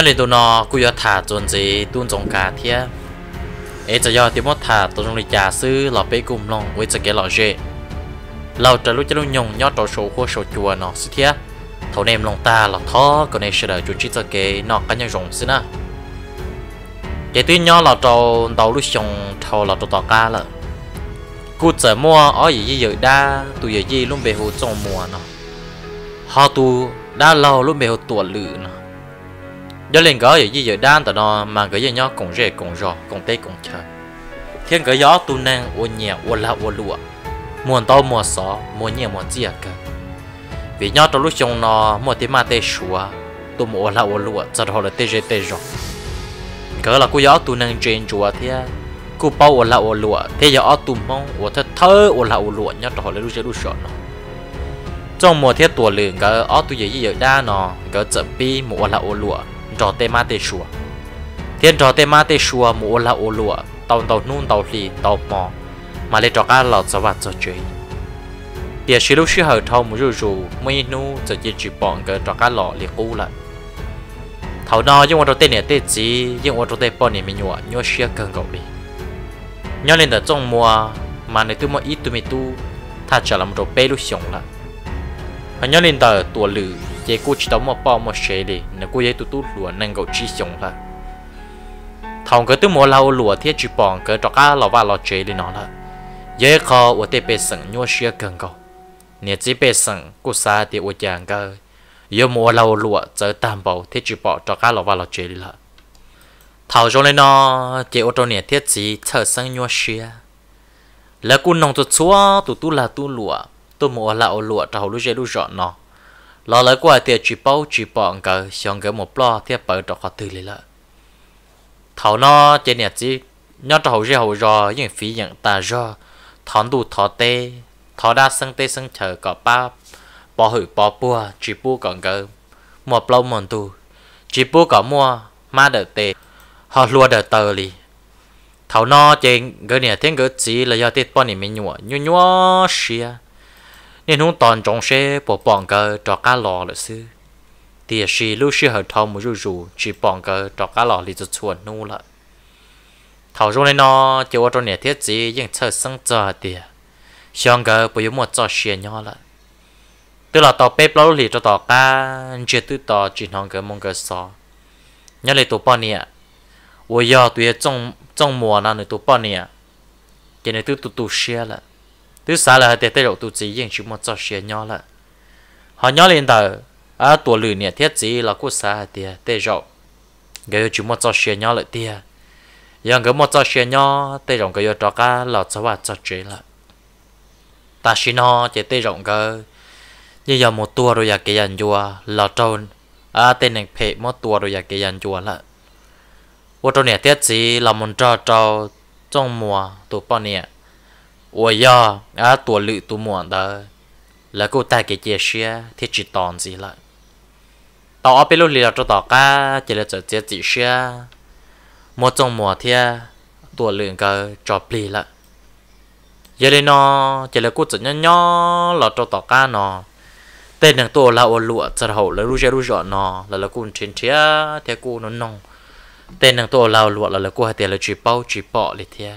nhớ lại tụi nó cứ giờ thả chuẩn gì tuân trồng cả thia ấy giờ giờ thì mất thả tụi trong lịch trả sư lọ bê cùng lòng với giờ cái lọ dê lâu trở lúc cho lúc nhung nhớ trò số khô số chùa nó sư thia thầu nem lòng ta là thó còn này sẽ đợi chú chỉ giờ cái nọ cá nhân rồng sư na cái tuy nhớ là trâu đầu lúc xong thầu là trâu tọt cá lợ. cú chờ mua ở gì gì đa tụi gì luôn về hồ trồng mùa nó họ tu đã lâu luôn về hồ tuột lử nó do lên gió gì giờ đan tao nó mà gửi giờ nhau cũng rẻ cũng rò cũng tê cũng chờ thiên gỡ gió tu nang ô nhẹ ô la ô lụa muôn tao mua só mua nhẹ mua chia cơ vì nhau trong lúc chúng nó mua tí ma tê sủa tu ô la ô lụa giờ họ là tê rê tê rò gỡ là cô gió tu nang trên chùa thế cô bao ô la ô lụa thế gió tu mong ô thật thơ ô la ô lụa nhau trong họ là lúc chơi lúc sọ nó trong mùa thiết tuổi lửa gỡ ô tu gì giờ đa nó gỡ chậm pi mua la ô lụa trò tê ma tê sùa thiên trò tê ma tê sùa mù ô la ô lụa tàu tàu nun tàu lì tàu mò mà lấy trò cá lọt cho vặt cho chơi địa sĩ lúc sư hậu thâu mù rù rù mấy nu cho chỉ chỉ bọn cái trò cá lọt lì cú lại thầu nó nhưng mà trò tê nè tê chỉ nhưng mà trò tê bọn nè mình nhọ nhua xia cần gọc đi nhua lên đợt trong mùa mà nếu tôi mà ít tôi mình tu ta trở làm một trò bê lúc sống lại อันนี้ลินเตอร์ตัวลือ chế cô chỉ đóng một bao một xe đi nè cô ấy tụt tụt lúa nâng gạo chi sống là thằng cái tụi mua lau lúa thiết chỉ bòn cái trọc cá lò va lò chế đi nó là dễ khó ở tây bê sừng nhua xe gần gạo nè chỉ bê sừng cô xa thì ở giang cơ giờ mua lau lúa giờ tam bảo thiết chỉ bỏ trọc cá lò va lò chế đi là thảo cho nên nó chế ô tô nè thiết chỉ thở sừng nhua xe là cô nông tụt xóa tụt tụt là tụt lúa tụi mua lau lúa trâu lúa chế lúa rõ nó lo lấy qua tiệt chỉ bao chỉ bỏ ngờ xong cái một lo tiệt bờ đọc khó từ lấy lợ thảo nó trên nhà chỉ nhớ cho hậu hậu rò những phí nhận ta rò thón đủ thọ tê thọ đa sân tê sân chờ có ba bỏ hử bỏ bùa chỉ bu còn ngờ một lâu một tu chỉ bu có mua ma đỡ tê họ lua đỡ tờ li thảo nó trên cái nhà thiên cái chỉ là do tiệt bao này mình nhua nhua nhua xia nên hôn toàn trống xe bỏ bọn cơ trò cá lò là sư thì xì lưu xí hợp thông một rù rù chỉ bọn cơ trò cá lò lì dục chuẩn nụ lợ thảo rung lên nó chỉ ở trong nhà thiết gì nhưng chờ sân chờ tìa xong cơ bởi yếu một trò xe nhỏ lợ tức là tàu bếp lâu thì cho tàu cá chưa tư tàu chỉ nông cơ mong cơ sò nhớ lấy tụ bọn nè 我要对中中魔那里都帮你，今天都都都写了。thứ xa là tiệt tây đầu tu chỉ riêng chúng một cho xe nhỏ là họ nhỏ lên tờ à tuổi lử nè thiết gì là cô xa tiệt tây rộng cái chúng một cho xe nhỏ lại tiệt nhưng cái một cho xe nhỏ tây rộng cái cho cá là cho vợ cho chị là ta xin nó chỉ tây rộng cái như giờ một tua rồi giờ cái dàn chùa là trôn à tên này phải một tua rồi giờ cái dàn chùa là vô trôn nè thiết gì là một trò trò trong mùa tụ bao nè ủa ya à tổ lự tổ muộn đó là cô ta cái chia sẻ thì chỉ tòn gì lại tao ở bên lúc lì cho tao cả chỉ là chỉ chỉ chỉ sẻ một trong mùa thì tổ lự cái cho bì lại giờ đây nó chỉ là cô chỉ nhó nhó là cho tao cả nó tên thằng tổ là ô lụa chợ hậu là rúi rúi rọ nó là là cô trên chia thì cô nó nong tên thằng tổ là lụa là là cô hay tiền là chỉ bao chỉ bỏ lại thiệt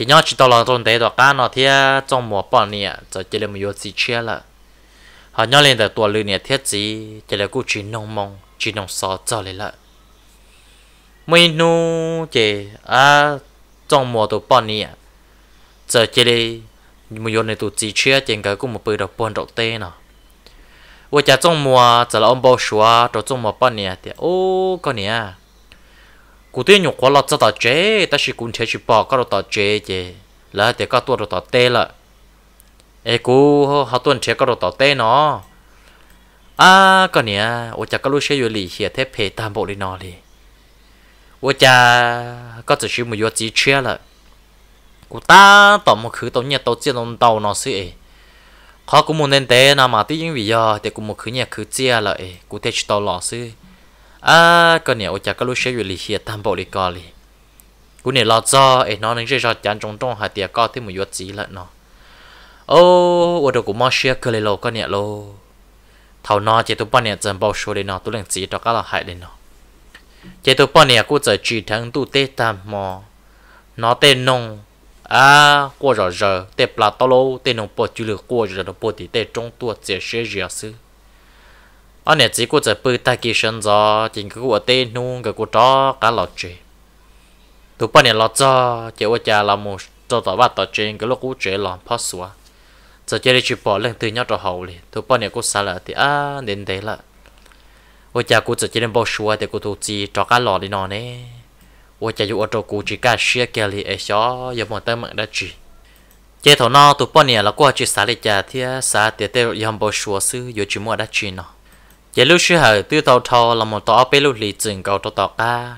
thì nhớ chỉ tao là trong đấy đó cá nó thì trong mùa bọ nè giờ chỉ là một yếu gì chia là họ nhớ lên được tuổi lứa nè thiết gì chỉ là cũng chỉ nông mong chỉ nông sò cho lên là mấy nu chỉ à trong mùa tụ bọ nè giờ chỉ là một yếu này tụ gì chia chỉ cái cũng một bữa đầu bận đầu tê nọ vừa chả trong mùa chỉ là ông bao xóa trong mùa bọ nè thì ô con nè cụ thể nhục quá lọt cho tao chế ta chỉ cũng thể chỉ bỏ đồ tao chế chế là để các tuần tao tê là ê cô họ tuần chế các đồ tao tê nó à cái này ô cha các lúc xe vừa lì hiện thế phê tam bộ đi nó đi ô cha các chỉ chỉ một yếu chỉ chia là cụ ta tao một khứ tao nhà tao chia lòng tao nó sẽ họ cũng muốn nên thế nào mà tí những vì giờ thì cũng một khứ nhà khứ chia là cụ thể chỉ tao lọ xí à con còn nhiều cha có lúc sẽ vừa lì sử tam bộ lì cò lì, cũng nhiều lo do ấy nó nên sẽ cho chán trong trong hạt tiệc có thêm một chút gì lận nó ô ô đồ của mong sẽ cười lô con nhiều lô thầu nó chỉ tụi bọn này dần bao số để nó tụi lên gì cho các là hại đến nó chỉ tụi bọn này cũng giờ chỉ thằng tụi tê tam mò nó tê nong, à qua rồi giờ tê plà lâu, lô tê nông bỏ chữ lừa qua rồi nó bỏ thì tê trong tua chỉ sẽ gì à anh nè chỉ có chỉ bự ta kỳ sơn gió chỉ có ở tên nung cái của chó cá lọt chê tụ bao nè lọt gió chỉ có cha làm một cho tao bắt tao trên cái lúc cũ chế làm phát xua. giờ chơi đi chụp bỏ lên từ nhau cho hậu liền tụ bao nè cô xả lại thì à đến đấy là ôi cha cô chỉ chơi bao xua thì cô thu chi cho cá lọt đi nó nè ôi cha dù ở chỗ cô chỉ cá xia kia thì ấy xó giờ bọn tao mặn đã chỉ chế thầu nó tụ bao nè là cô chỉ xả lại cha thì xả thì tao yam bao xua xứ, giờ chỉ mua đã chỉ nọ giờ lúc xưa hở tư tàu thò là một tàu bê lúc lì chừng cầu tàu tàu ca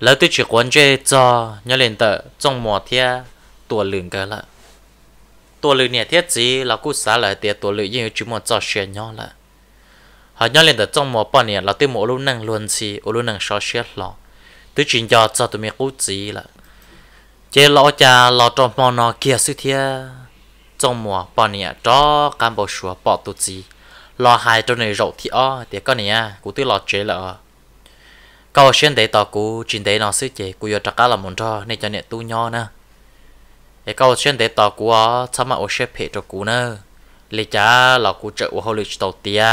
lỡ tư chỉ quan chế cho nhớ lên tờ trong mùa thia tua lường cái lợ tua lường nhà thiết gì là cú xả lại tiệt tua lường như chú một cho chuyện nhau là, họ nhớ lên tờ trong mùa bao nhiêu là tư mùa lúc năng luôn gì ô lúc năng so xét lọ tư chuyện cho cho tụi mình cú gì là, chế lọ cha lọ trong mùa nào kia sư thia trong mùa bao nhiêu cho cán bộ sửa bỏ tụi gì lò hai trong này rậu thì o thì con này à, cú tư lò chế là câu xuyên đấy tao cú chín đấy nó sư chế cú giờ trắc là muốn cho nên cho nên tu nho nè cái câu xuyên đấy tao cú ó sao mà ô xếp phê cho cú nè lấy cha là cú trợ ô hồ lịch tàu tia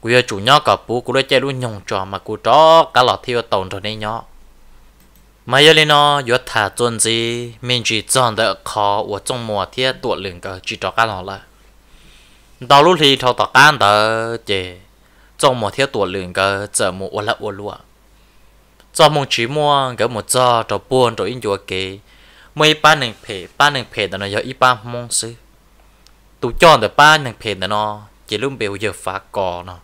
cú giờ chủ nho cả bú cú đôi chơi luôn nhồng trò mà cú chó cả lọ thiêu tàu rồi nên nho mà giờ lên nó yo thả tuần gì mình chỉ chọn được khó của trong mùa thiệt tuột lửng cả chỉ cho cả lọ là 到路里头到干的姐，做某天多两个怎么我来我路啊？做某期末个某早到半到因就给，每班人陪班人陪的呢要一班梦事，都叫的班人陪的呢，只论表要发稿呢，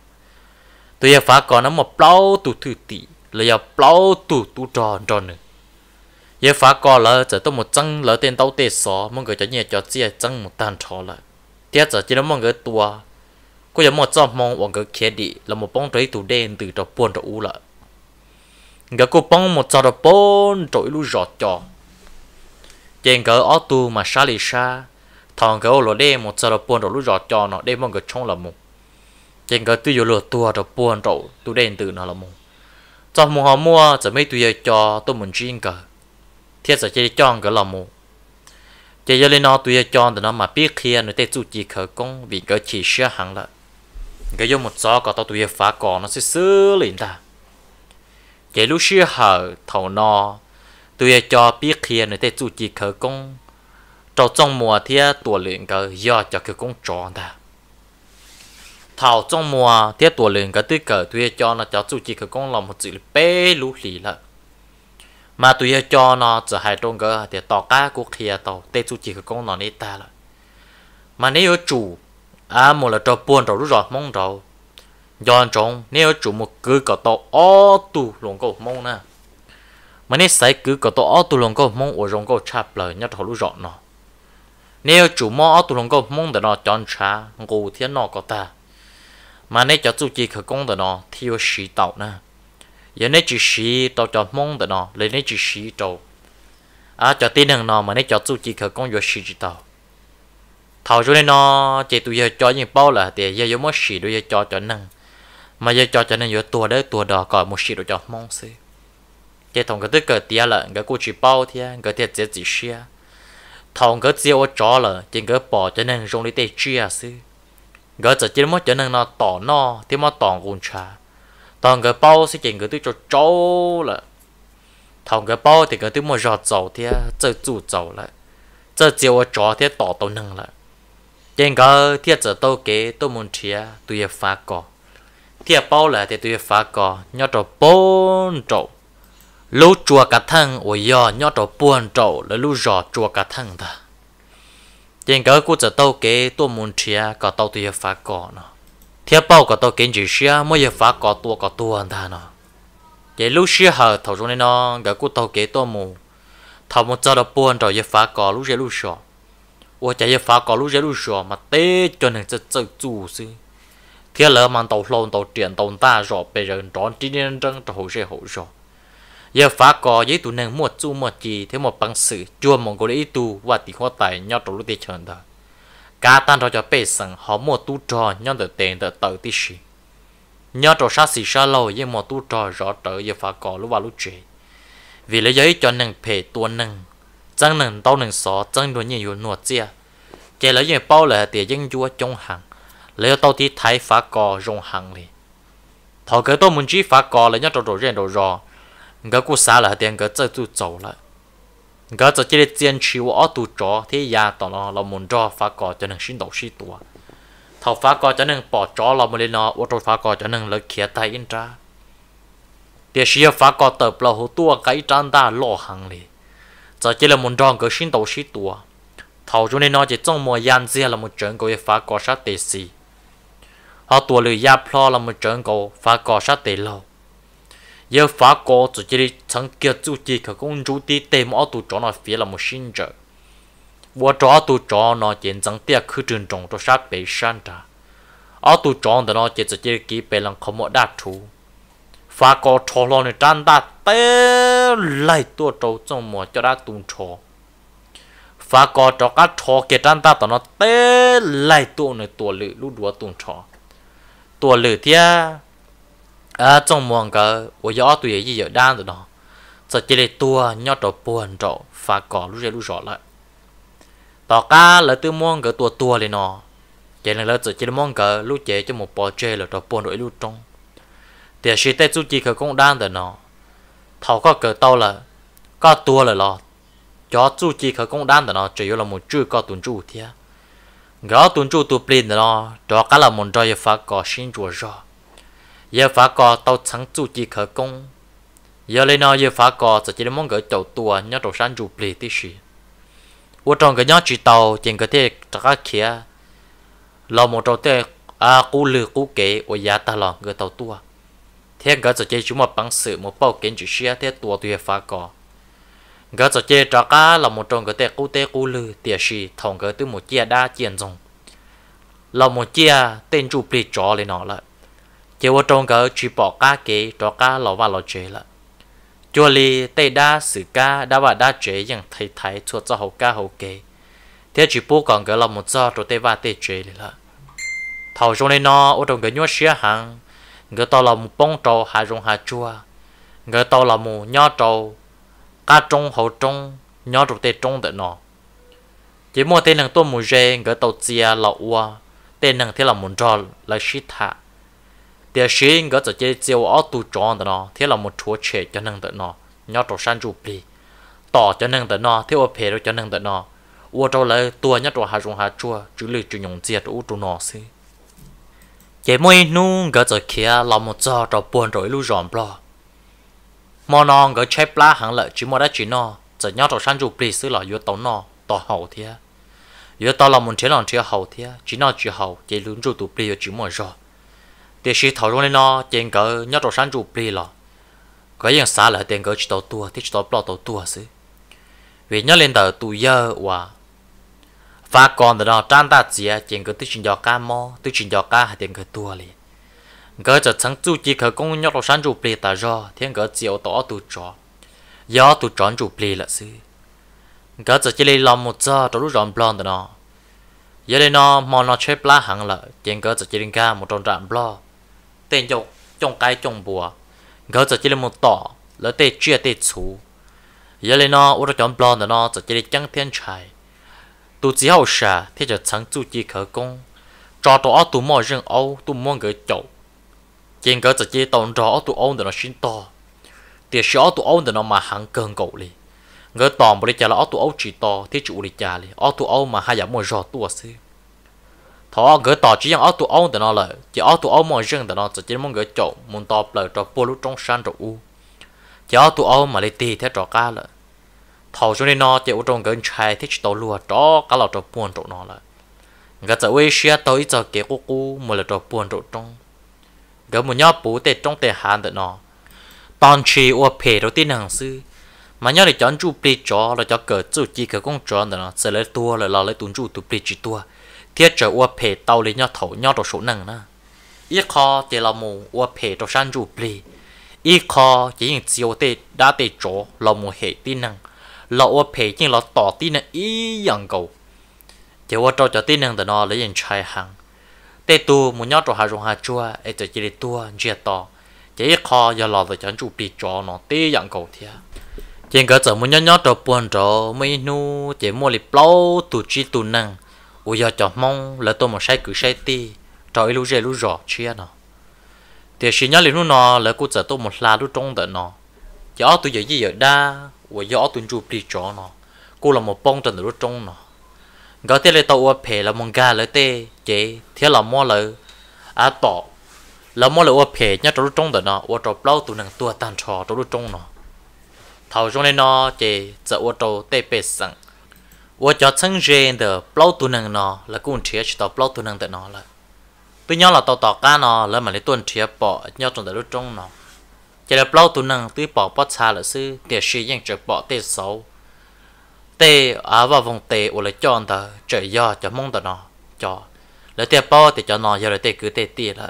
都要发稿那么包都土地，了要包都都转转呢。要发稿了，这都么整了点到点少，么个就也叫直接整么单炒了。tiếc giờ chỉ là mong cái tua cô giờ mong cho mong bằng cái kia đi là một bông trái tủ đen từ trong buồn trong u lợ cái cô bông một trò trong buồn trong lu giọt cho trên cái ô tu mà xa lì xa thằng cái ô lọ đen một trò trong buồn trong lu giọt cho nó đen mong cái trong là mông trên cái tôi lừa tua trong buồn trong tủ đen từ nó là mông trong mong họ mua giờ mấy tuổi giờ cho tôi muốn chuyên cờ thiết giờ chỉ cho cái là mông chỉ giờ lên nó tụi cho nó mà biết kia nó tới chủ chỉ khởi công vì cái chỉ sửa hàng là cái giống một gió có tao tụi phá cỏ nó sẽ xử liền ta chỉ lúc sửa hở thầu nó tụi cho biết kia nó tới chủ chỉ khởi công trong trong mùa thì tuổi luyện cái do cho cái công tròn ta thầu trong mùa thì tuổi luyện cái tư cờ tụi cho nó cho chủ chỉ khởi công là một chữ bê lũ lì là mà tụi cho nó trở hai trong cơ thì tỏ cá cuộc kia tàu tê chú chỉ cái công nó này ta rồi mà nếu chủ à một là cho buồn rồi rồi mong rồi dọn trong nếu chủ một cứ có tàu ô tu luôn cầu mong nè mà nếu sai cứ có tàu ô tu luôn cầu mong ở trong cầu chạp lời nhất hồi lúc rõ nó nếu chủ mò ô tu luôn cầu mong để nó chọn trà ngủ thiên nó có ta mà nếu cho chú chỉ cái công để nó thiếu sĩ tàu nè giờ nên chỉ xí tao cho mong đó nó lấy nên chỉ xí trâu à cho tiền hàng nó mà nên cho chủ chỉ khởi công vừa xí chỉ tao thầu cho nên nó chỉ tụi giờ cho những bao là để giờ giờ mất xí đôi giờ cho cho năng mà giờ cho cho năng giờ tua đấy tua đó còn một xí đôi cho mong xí chỉ thằng cái tức cái tia là cái cô chỉ bao thì cái tia chỉ chỉ xí thằng cái chỉ ô cho là chỉ cái bỏ cho năng dùng để chơi chia xí cái chỉ chỉ mới cho năng nó tỏ nó thì mới tỏ cũng chả tòng cái bao sẽ chỉnh cái tôi cho trâu là thòng cái bao thì cái tôi mà giọt dầu thì chơi chủ dầu lại chơi chiều chó thì tỏ tàu năng lại trên cái thì giờ tôi kế tôi muốn chia tôi phá cỏ thì bao là thì tôi phá cỏ nhớ cho bốn trậu lú chùa cả thằng ôi yo nhớ trò buồn trậu là lú giò chùa cả thằng ta trên cái cũng giờ tôi kế tôi muốn chia cả tàu tôi phá cỏ nó thiệp bao cả tôi kiến chỉ xia mới giờ phá cỏ tua cỏ tua anh ta nó cái lúc xia hở thầu trong này nó gỡ cú tàu kế to mù thầu một giờ đập buồn rồi giờ phá cỏ lúc giờ lúc xò. ủa chạy giờ phá cỏ lúc giờ lúc xò mà té cho nên sẽ tự chủ sư thiên lỡ mang tàu lồn tàu tiền tàu ta rồi bây giờ đón chỉ nên trăng trò hồ sẽ hồ xò. giờ phá cỏ với tụ nàng mua chu mua chi thế một bằng sự chua mong có để tu và tỷ hoa tài nhau trong lúc đi chờ thôi cá tan rồi cho bể sừng họ mua tu trò nhân được tiền được tự tí xí nhớ trò sát xì xa lâu nhưng mà tu trò rõ trở giờ phá cỏ lúc vào lúc chế vì lấy giấy cho nâng phê tuôn nâng chẳng nâng tao nâng xó chẳng đồ nhiên yếu nuột chia kể lấy giấy bao là tiền dân chúa trong hàng lấy tao thì thái phá cỏ rong hàng liền thọ cái tôi muốn chỉ phá cỏ lấy nhớ trò đồ riêng đồ rõ ngỡ cú xa là tiền ngỡ chơi tu chầu lại cái giờ chỉ để tiền chịu ở tụ trọ thì nhà tao nó là muốn cho phá cỏ cho nên xin đầu sinh tua thầu phá cỏ cho nên bỏ trọ là mới lên nó ô tô phá cỏ cho nên lấy kia tay in ra để xí phá cỏ tập là hồ tua cái trang ta lo hàng liền giờ chỉ là muốn cho cái xin đầu sinh tua thầu chỗ này nó chỉ trong một gian riêng là một chuyện của phá cỏ sát tệ gì họ tua lười ya plo là một chuyện của phá cỏ sát tệ lâu giờ phá cô tổ chức đi thằng kia chủ trì cả công chủ đi tìm ở tụ chỗ nó phía là một sinh trợ vua cho tụ chỗ nó chiến thắng tiếc khứ trường trọng cho sát bị san trả ở tụ chỗ nó chỉ tổ chức kỹ bề lần không một đạt thú phá cô cho lo này trang ta té lại tổ trâu trong một chỗ đã tung cho phá cô cho các cho kia trang ta tao nó té lại tổ này tổ lự lúc đua tung cho tổ lự thia à trong mong cái tôi giờ tôi gì giờ đang rồi đó giờ chỉ để tua nhớ trò buồn trò và cỏ lúc giờ lúc rõ lại tỏ cá là tôi mong cái tua tua này nọ, chỉ là là giờ chỉ mong cái lúc chế cho một bò chơi là trò buồn đổi lúc trong thì sẽ tay chú chỉ cái cũng đang rồi nọ, thảo có cái tao là có tua là lo cho chú chỉ khởi cũng đang rồi nó chỉ là một chữ có tuần chú thế gõ tuần chú tu plin rồi nọ, cho cá là một trò phải cỏ sinh chùa rồi giờ phá cò tàu trắng chủ chỉ khởi công giờ lên nó giờ phá cò chỉ để mong gửi tàu tua nhớ tàu sáng chụp lì tí xì vô trong cái nhớ chỉ tàu tiền cái thế trả kia lò một tàu tê à cú lừa cú kế ở giá ta lò người tàu tua thế gỡ chỉ chúng một bằng sự một bao kiến chỉ xia thế tua tuyệt phá cò gỡ chỉ trả cá là một trong cái tê cú tê cú lừa tiền xì thòng gỡ từ một chia đa tiền rồng là một chia tên chụp lì chó lên nó lại chỉ vô trong cái chỉ bỏ cá kế cho cá lò và lò chế là cho li tây đa sự cá đã và đã chế rằng thấy thấy cho cho hậu cá hậu kế thế chỉ bố còn cái là một cho rồi tây và tây chế là thầu trong này nó ở trong cái nhua xía hàng người tao là một bông trâu hà rong hà chua người tao là một nho trâu, cá trong hậu trong nho rồi tây trong đợt nó chỉ mua tên hàng tôi mua rẻ người tàu chia lọ ua tên hàng thế là một trò là shit hạ thì xin có cho chơi chiều ở tu tròn đó nó thế là một chúa trẻ cho năng tự nó nhớ trò san chụp bì, tỏ cho năng tự nó thế ở phe cho năng tự nó ô trâu lấy tua nhớ trò hà dùng hà chua chứ lì chú nhung diệt u tu nó xí chế mỗi nung có cho kia là một giờ trò buồn rồi lu rộn lo mà nó có chép lá hàng lợi chứ một đã chỉ nó giờ nhớ trò san chụp bì xí là yếu tàu nó tỏ hậu thế yếu tàu là một thế lòng thế hậu thế chỉ nó chỉ hậu chế lún chụp bì đi chứ một rồi để sĩ thảo luôn nó tiền cỡ nhớ đồ sáng chủ bì lò, cái gì xả lại tiền cỡ chỉ đầu tua thì chỉ đầu bao đầu tua xí vì nhớ lên tờ tu giờ và và còn đó trang ta chỉ tiền cỡ tự chuyển gió cá mò tự chuyển gió cá hay tiền cỡ tua liền cỡ cho sáng chú chỉ cỡ công nhớ đồ sáng chụp bì ta do thiên cỡ ở tỏ tu trọ gió tu trọn chủ bì là xí cỡ cho chỉ lấy lòng một giờ trong lúc rộn blond đó giờ đây nó mò nó chép lá hẳn là tiền cỡ cho chỉ linh ca một trong trạm blond tên dầu trong cái trong bùa gỡ giờ chỉ là một tỏ lỡ tê chia tê chú giờ lên nó ủa chọn blonde nó giờ chỉ là chẳng thiên trai tu chỉ hậu sa thế cho chẳng chú chỉ khởi công cho tổ áo tu mò riêng âu tu mò gỡ chậu trên gỡ giờ chỉ tồn rõ tu âu để nó xin to tiệt sĩ áo tu âu để nó mà hàng cơn cậu li gỡ tòm bởi chả là áo tu âu chỉ to thế chủ li chả li áo tu âu mà hai giả mua rõ tu xí thọ gỡ tỏ chỉ rằng áo tụ ông thì nó là chỉ áo tụ ông mà riêng thì nó chỉ muốn gỡ chỗ muốn tọp lời cho bố lúc trong sân rồi u chỉ áo tụ ông mà lấy tiền thế trò cá là thọ cho nên nó chỉ ở trong gần trai thích tàu lúa cho cá là cho buồn trò nó là gỡ tới quê xia tới ít giờ kế cô mà là cho buồn trò trong gỡ một nhóc bố tệ trong tệ hàn thì nó toàn chỉ u phe đầu tiên hàng sư mà nhớ để chọn chú bì cho, là cho cờ chú chỉ cờ công chó thì nó sẽ lấy tua là lo lấy tuần chú tu bì chỉ tua thiết trở ua phê tàu lý nhau thấu nhau đồ số nâng nữa ít khó thì là mù ua phê đồ san dù bì ít khó chỉ những chiều tê đã tê chỗ là mù hệ tin năng là ua phê chỉ là tỏ tin năng ý yàng cầu chỉ ua trâu cho tin năng thì nó lấy những trái hàng tê tu mù nhau đồ hà rung hà chua ấy cho chỉ để tua chia to chỉ ít khó giờ lò rồi chẳng chủ bì chỗ nó tê yàng cầu thiệt chỉ có chỗ mù nhau nhau đồ buồn chỗ mấy nu chỉ mua lì plau tu chi tu năng u giờ cho là tôi một sai cứ sai ti cho ilu rê lu rõ chia nó thì xin nhớ liền nó là cô giờ tôi một là lu trong đợt nó gió tôi gì giờ đa u gió tôi chụp đi chỗ nó cô là một bông trần lu trong nó gọi tên là tàu ở phe là mong ga là tê chế thế là mua là à tọ là mua là ở phe nhá trong lu nó ở trong lâu tôi nàng tua tan trò trong lu nó thầu trong này nó chế giờ ở trong tê bê 我叫曾娟的，包多能呢，来跟车去到包多能的呢了。tôi nhớ là tàu tàu cá nó là mà lấy tuần chia bỏ nhau trong đại lúc trong nó chỉ là bao tuần năng tôi bỏ bắt xa là sư để suy những trở bỏ tê xấu tê ở vào vòng tê ở lại cho ta trở do cho mong ta nó cho lấy tê bao thì cho nó giờ lấy tê cứ tê tê là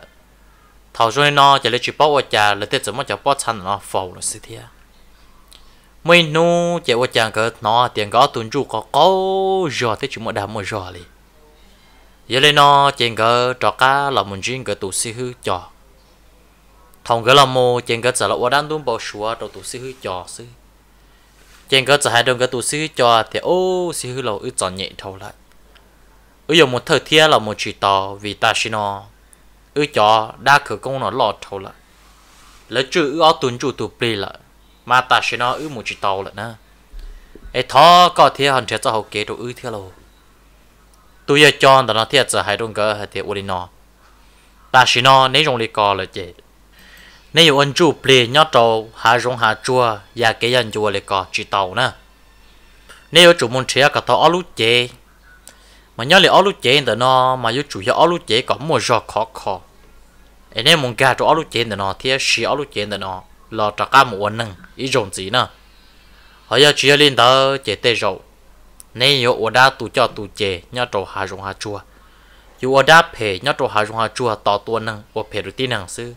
thầu rồi nó chỉ lấy chỉ bao ở lấy tê chỉ cho bắt xa nó phù là sư thiệt mấy nu chạy qua chàng cỡ nó tiền gạo tuần chu có có giò thế chúng mọi đám mọi giò liền giờ lên nó chàng cỡ trò cá là mình riêng cỡ tụ sĩ hư trò thằng cỡ là mô chàng cỡ trả lại qua đan tuôn bảo sủa trò tụ sĩ hư trò sư chàng cỡ trả hai đồng cỡ tụ sĩ hư trò thì ô sư hư lâu ít chọn nhẹ thầu lại ư dùng một thời thiên là một chỉ to vì ta xin nó ư trò đa khử công nó lọt thầu lại lấy chữ ư ó tuần chu tụ bì lại mà ta sẽ nó ư một chỉ tàu lận na ấy thọ có thiệt hòn thiệt cho hậu kế đồ ư thiệt lâu tôi giờ chọn đó nó thiệt giờ hai đông cơ hay thiệt urin nó ta sẽ nó nếu dùng lý co là chết nếu như anh chú ple nhớ tàu hạ dùng hạ chua nhà kế dân chua lý co chỉ tàu na ở chủ môn thiệt cả thọ lúc chế, mà nhớ ở lúc chế đó nó mà yêu chủ ở lúc chế có một giọt khó khó ấy nên mong cả chỗ lúc chế đó nó thiệt ở lúc chế đó nó lo trả cá một năng ý rộn gì nữa họ giờ chia lên đó chế tê rậu nên yo ở đó tụ cho tụ chế nhớ trâu hà rong hà chua yo ở đó phê nhớ trâu hà rong hà chua tỏ tua năng ở phê được tin năng sư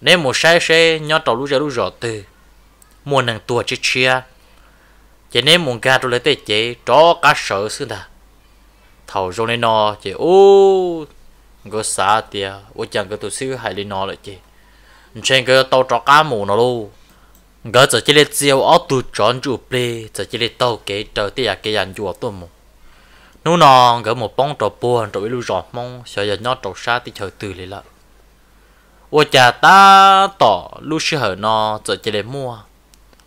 nên một sai sai nhớ trâu lú giờ lú rõ từ mua năng tua chia chia chế nên muốn gà trâu lấy tê chế cho cá sợ sư ta thầu rồi lên nó chế ô ngô xa tiệt ô chẳng có tụ sư hại lên nó lại chế trên cái tàu trọ cá mù nó luôn gỡ giờ chỉ để tiêu ở tu chọn chủ plei giờ chỉ để tàu kế trở tới à cái dàn chùa tôi mù nô nọ gỡ một bóng trọ buồn rồi lưu rọ mong sợ giờ nhót trọ xa thì chờ từ lấy lại ô cha ta tỏ lưu sư hở nọ giờ chỉ để mua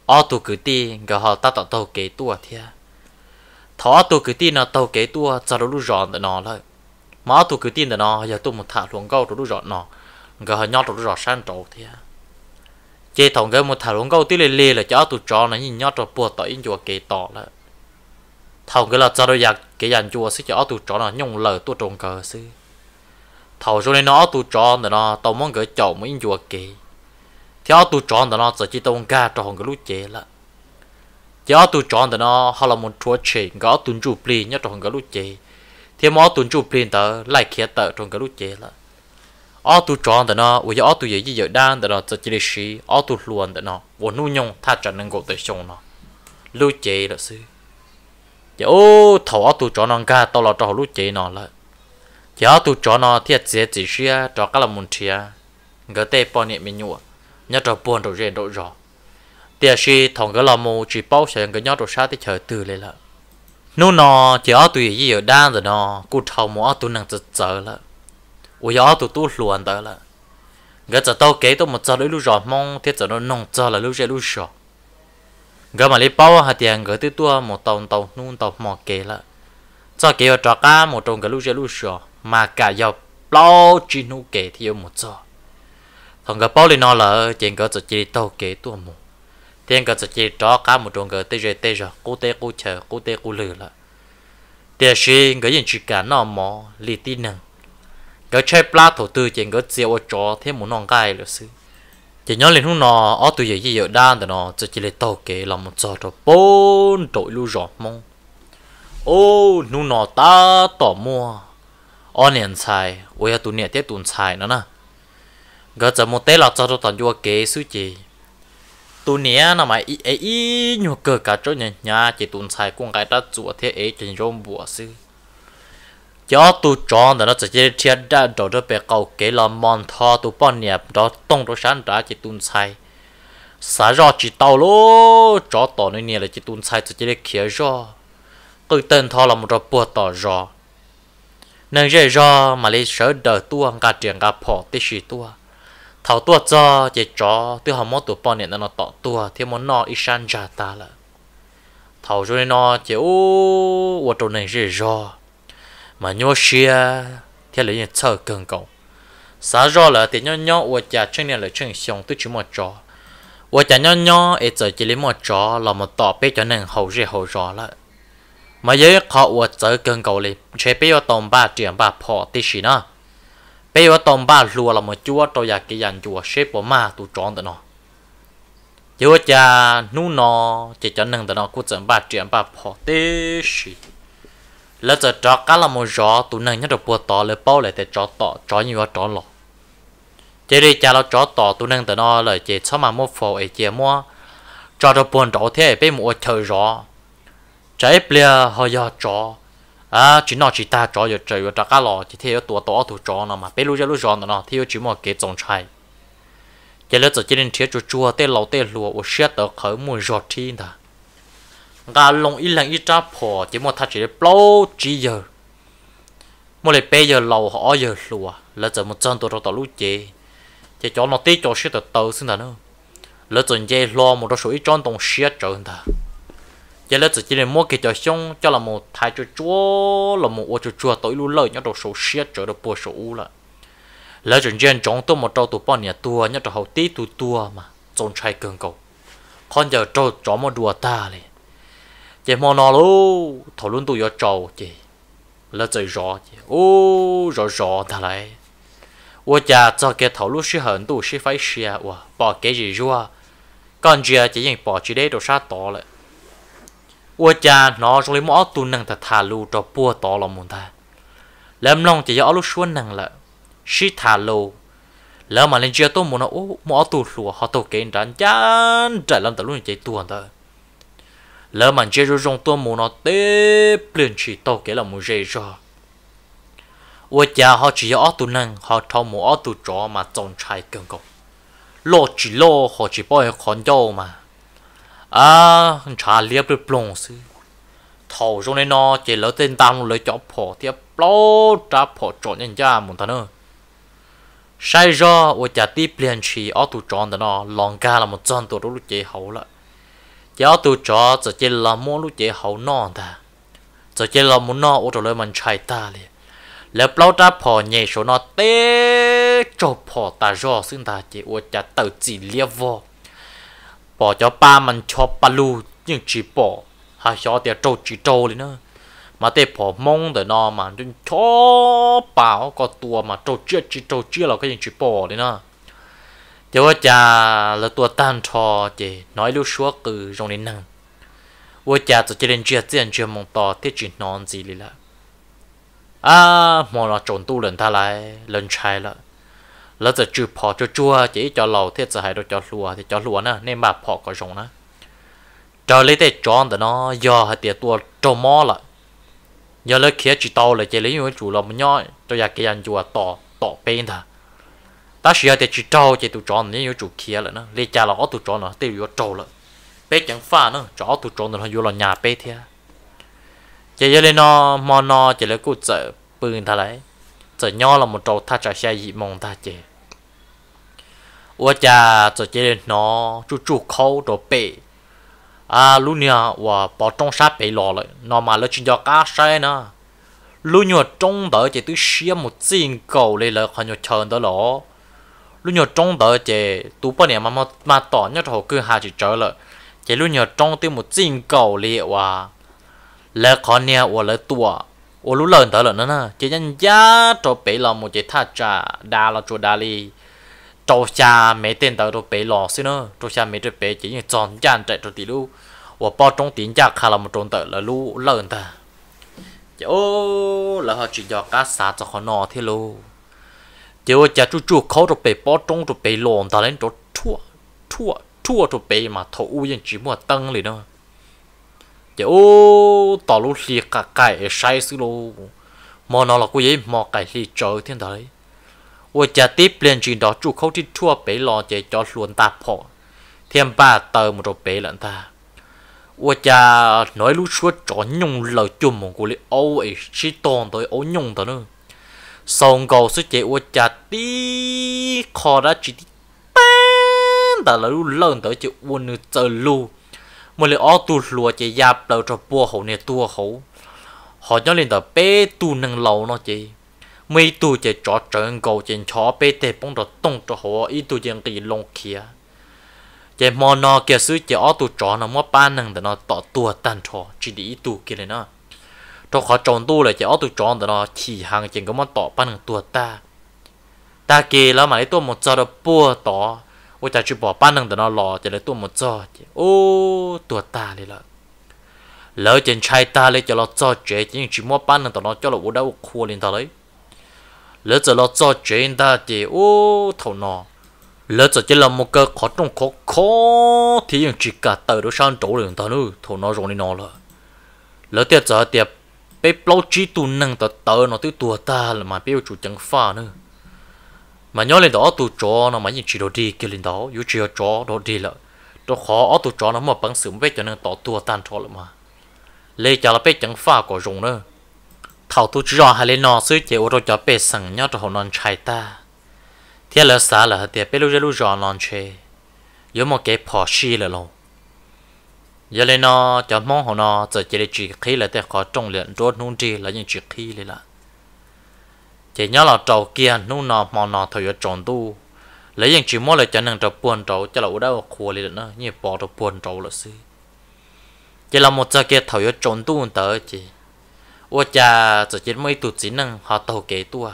ở tu cứ ti gỡ họ ta tỏ tàu kế tua thia thọ tu cứ ti nó tàu kế tua giờ lưu rọ nó lại mà tu cứ ti nó giờ tôi một thả luồng câu rồi lưu rọ nó gờ hơi nhót rồi rõ sang trộn à, chế thằng cái một thằng luôn câu tí lê lê là cháu tụi cho nó nhìn nhót rồi buộc tội in chùa kỳ tỏ là thằng cái là cho đôi giặc cái dàn chùa sẽ cháu tụi cho nó nhung lờ tụi trộn cờ sư thằng rồi nên nó tụi cho nó nó tao muốn gửi chậu mới in chùa kỳ, theo tụi cho nó giờ chỉ tao ca cho thằng cái lúc chế là theo tụi cho nó họ là một chúa chế gõ tụi chủ plì nhất trong cái lúc chế thì mà tụi chùa plì tớ lại kia tớ trong cái lúc chế là ở tu chọn đó nó bây giờ ở tu gì giờ đang đó nó chỉ chỉ xí ở tu luôn đó nó vô nu nhung tha chẳng nên gọi tới xong nó lưu chế là sư giờ ô thầu ở tu chọn nó ga, tao là cho lưu chế nó là giờ ở tu chọn nó thiệt dễ chỉ xí à cho các là muốn chia người ta tê bao nhiêu mình nhua nhớ cho buồn đồ rèn đồ rõ tiệt xí thằng cái là mù chỉ bảo sẽ người nhớ đồ sát thì chờ từ lên là nô nó giờ ở tu gì giờ đang đó nó cụ thầu mua ở tu năng chợ chợ là 我要都都乱的了。cái giờ tao kế tao một giờ lấy lúc mong thế giờ nó nông giờ là lúc dễ lúc rõ cái mà lấy bao hạt tiền cái thứ tua một tàu tàu nung tàu kế là cho kế ở trọ cá một trong cái lúc dễ lúc rõ mà cả giờ bao chỉ nô kế thì một giờ thằng cái bao lên nó là cái giờ chỉ tao kế tua tiền cái chỉ trọ cá một trong cái tê rồi tê rồi cô tê cô chờ cô tê cô lừa là tiền xin cái gì chỉ cả nó mỏ lì tin năng cái chơi plat thổ tư chỉ có chiều ở chó thế muốn nong cái là sư chỉ nhớ lên hôm nọ ở tuổi gì giờ đan thì nọ chỉ chỉ lấy tàu kế làm một chỗ trò bốn đội lưu rõ mong ô nu nọ ta tỏ mua ở nền xài ôi à tụi nè tiếp tụi xài nữa nè gỡ giờ một tế là trò trò toàn vua kế sư chỉ tụi nè là mà ý ý nhu cơ cả chỗ nhà nhà chỉ tụi xài cũng cái ta chùa thế ấy trên rong bùa sư cho tu chọn thì nó chỉ chỉ thiên đã đồ đó bề cầu kế là mòn thọ tu bao nhiêu đó tông đó sáng đã chỉ tuân sai xả rõ chỉ tàu lô cho tỏ nơi nè là chỉ tuân sai sẽ chỉ để kia rõ cứ tên thọ là một đó bùa tỏ rõ nên dễ rõ mà lấy sở đỡ tu ăn cả chuyện cả phò tí sĩ tu thảo tu cho chỉ cho tu hầm mốt tu bao nhiêu nó tỏ tu thì món nọ ít isan giả ta là thảo rồi nó chỉ ô vật đồ này dễ rõ mà nhô xia thì lấy những thợ cần cầu xả rõ là thì nhó nhó ua chả chân này là chân xong tôi chỉ một trò ua chả nhó nhó ấy giờ chỉ lấy một trò là một tọ bé cho nên hậu rì hậu rõ là mà giới họ ua thợ cần cầu liền chế bé ở tông ba triển ba phò tí xí nữa bây giờ tôm ba lúa là một chúa tôi giờ cái dàn chúa xếp của ma tụ tròn tụi nó chúa cha nu nó chỉ cho nâng tụi nó cũng chẳng ba chuyện ba phò tê xì lỡ giờ chó cá là một gió tụ năng nhất được bùa tỏ lỡ bao lại để chó tỏ chó nhiều chó lọ chế đi cha lo chó tỏ tụ năng từ nó lời chế sao mà mua phổ ấy chế mua chó được buồn đổ thế bên mua chờ gió trái bia hơi giờ chó à chỉ nó chỉ ta chó giờ trời chó cá lọ chỉ theo tụ tỏ tụ chó nó mà bên lúc giờ lúc gió nó theo chỉ mua kế trồng chai chế lỡ giờ chế nên thiếu chua chua tê lẩu tê lùa ô xe tờ khởi mua giọt thiên ta gà lông ít lần ít trá phò chỉ một thằng chỉ bao chỉ giờ một lần bây giờ lâu họ giờ lùa là giờ một chân tôi rồi tao lúc chế chế cho nó tí cho xí tao tao xin thằng nữa là giờ chế lo một đôi số ít chân đồng xí trở thằng giờ là giờ chỉ là mua cái cho xong cho là một thay cho chúa là một ô cho chúa tối lúc lời nhớ đồ số xí trở được bùa số là là giờ chế chọn tôi một trâu tụ bao nhiêu tua nhớ đồ hậu tí tụ tua mà trông trai cường cầu con giờ trâu chó một đùa ta này chị mò nó luôn thổ luôn tụi giờ trầu chị là trời rõ chị ô rõ rõ thà lại 我家做嘅头路是很多是费事啊，我把嘅日热，跟住啊，只因把住呢度杀多啦。我家攞咗你冇度能特塔路就波多啦冇得，諗諗只有路說能啦，是塔路。แล้วมันเลี้ยงตัวมันอ่ะโอ้หมอตัวหลัวเขาตัวเก่งดันยันใจลำตัวลุ่นใจตัวนั่น lỡ mà chơi rồi rong tôi muốn nó tế liền chỉ tàu cái là một chơi rồi ủa cha họ chỉ ở tụ năng họ thâu mù ở tụ chó mà trồng trái cần cầu lô chỉ lô họ chỉ bao con dâu mà à trả liệp được bông sư thầu trong này nó chỉ lỡ tên tăng lỡ chó phò thì plô trả phò trọ nhân gia muốn thằng nữa sai rồi ủa cha tiếp liền chỉ ở tụ chó đó nó lòng ca là một chân tụ đó lúc chế hậu lại giờ tôi cho giờ chỉ là muốn lúc chỉ hậu non ta giờ chỉ là muốn non ô tô lên mình chạy ta liền lỡ bao ta phò nhẹ số nó té cho phò ta rõ xưng ta chỉ ô cha tự chỉ liếc vô bỏ cho ba mình cho ba lu nhưng chỉ bỏ hai cho tiền trâu chỉ trâu liền nữa mà tê phò mong để nó mà cho bảo có tua mà trâu chưa chỉ trâu chưa là cái gì chỉ bỏ liền nữa thế vợ cha là tua tan trò chỉ nói lưu xóa cử trong đến năng vợ cha tổ chức lên chia tiền chia mong to thiết chỉ non gì đi là à mò nó trốn tu lần ta lại lần trai là là giờ chữ phò cho chua chỉ cho lầu thiết giờ hay đâu cho lúa thì cho lúa nè nên mà phò có rong nè trở lấy để chọn thì nó do hay tiệt tua cho mỏ là giờ lấy khía chỉ tàu là chỉ lấy những chủ làm nhỏ cho nhà kia ăn chùa tỏ tỏ bên thà ta sửa để chỉ trâu chỉ tụ tròn nên yêu chủ kia là nó lê cha là họ tụ tròn là tiêu yêu trâu là bé chẳng pha nó chó tụ tròn là yêu là nhà bé thia chỉ giờ lên nó mò nó chỉ lấy cụ chở bưng ta lấy chở nho là một trâu ta trả xe dị mong ta chỉ ủa cha chở chỉ lên nó chú chú khâu đồ bé à lúc nha và bỏ trong sát bé lò lại nó mà lấy chuyện cho cá sai nó lúc nha trong đợi chỉ tứ xia một tiền cầu lên là họ nhớ chờ đó lọ lúc nhỏ trong đó chỉ tú bao nhiêu mà mà mà tỏ nhất hồ cứ hà chỉ chơi lại chỉ lúc nhỏ trong tiêu một chính cầu liệu và lỡ khó nè và lỡ tua và lúc lần đó là nữa nè chỉ nhân giá cho bể là một chỉ tha trà đa là chỗ đa li cho cha mấy tên đó cho bể lò xí nữa cho cha mấy cho bể chỉ như tròn gian chạy cho tí lu và bao trong tiền giá khá là một trong tờ là lúc lần đó chỉ ô lỡ họ chỉ cho cá sát cho họ nọ thế luôn chiều cha chú chú khó rồi bị bỏ trống rồi bị lòn ta thua thua thua rồi bị mà thổ u chỉ mua tăng liền đó chiều tao lúc xì cả sai xí lô mà nó là cái gì mà cái gì trời thiên đấy ôi cha tiếp lên chuyện đó chú khó thì thua bị lòn chạy cho luôn ta phò thêm ba tờ một rồi bị lận ta ôi cha nói lúc suốt trọn nhung lời chung một cái ô ấy chỉ toàn tới ô nhung tao nữa song cầu suy chế uất chặt tí khó ra chỉ tí tan đã là lúc lần tới chỉ uất nữa chờ lu mà lại ở tu lùa chỉ giáp đầu cho bùa hậu này tu hậu họ nhớ lên tới bé tu nâng lâu nó chỉ mấy tu chỉ cho trơn cầu chỉ cho bé tê bông đó tông cho họ ít tu chỉ cái lông kia chỉ mò nó kia suy chế ở tu cho nó mua ba nâng để nó tỏ tu tan cho chỉ đi tu kia này nó tôi khó chọn tu là chỉ ở tôi chọn, đó nó chỉ hàng chỉ có món tỏ bằng tua ta ta kì là mà lấy tôi một giờ đó bua tỏ ôi ta chịu bỏ ban năng đó nó lò chỉ lấy tôi một giờ ô tua ta đi là lỡ chân trai ta lấy cho nó cho chế chỉ chỉ mua ban năng đó nó cho là u đau khua lên ta lấy. lỡ cho nó cho chế ta thì ô thầu nó lỡ giờ chỉ là một cái khó trong khó khó thì chỉ cả tờ đó sang chỗ được ta nữa thầu nó rồi nó là lỡ tiệt giờ tiệt bé bao chi tu nâng tờ tờ nó tiêu tụ ta là mà biểu chủ chẳng pha nữa mà nhớ lên đó tu chó nó mà nhìn chỉ đồ đi kia lên đó yếu chỉ chó đồ đi là đồ khó ở tu chó nó mà bằng sự bé cho nên tỏ tụ tàn cho là mà lê chả là bé chẳng pha có dùng nữa thảo tu chó hay lên nọ xứ chỉ ô tô cho bé sẵn nhớ cho họ non chạy ta thế là xa là hạt tiệp bé lưu ra lưu rõ non chê yếu mà cái phò xì là lâu giờ lên nó cho mong họ nó giờ chỉ để chỉ khi là để khó trồng luyện rốt nung chi là những chỉ khi đấy là chỉ nhớ là trầu kia nung nó mò nó thời giờ trồng tu lấy những chỉ mỗi là cho nên trầu buồn trầu cho là u đâu khua liền nữa như bỏ trầu buồn trầu là gì chỉ là một giờ kia thời giờ trồng tu tới chỉ ô cha giờ chỉ mới tu chỉ năng họ tàu kế tu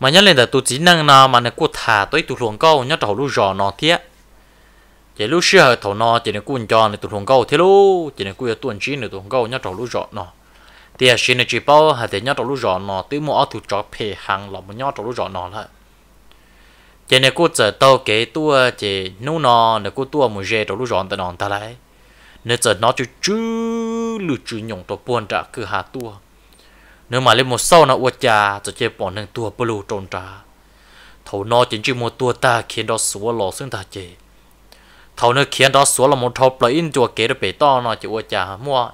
mà nhớ lên là tu chỉ năng nó mà nó cua thả tới tu luồng câu nhớ trầu lu rò nó thiệt chỉ lúc xưa thầu nó chỉ nên cuốn cho nên tụi hùng câu thế lú chỉ nên cuốn tuần chín nên tụi hùng câu nhát trầu lú rõ nó thì à xin chỉ bảo hay thì nhát trầu lú rõ nó tứ mua áo thủ trọ phe hàng là một nhát trầu lú rõ nó là chỉ nên cuốn giờ tàu kế tua chỉ nô nó nên cuốn tua một dê trầu lú rõ tên nó ta lại nên giờ nó chú chú lú chú nhộng tàu buồn trả cứ hà tua nếu mà lên một sau nó uất cha cho chơi bỏ nên tua bù trôn trả thầu nó chỉ chỉ mua tua ta khiến đó sủa lò xương ta chơi thầu nó khiến đó số là một thầu play in chùa kế được bể to nó chịu chả mua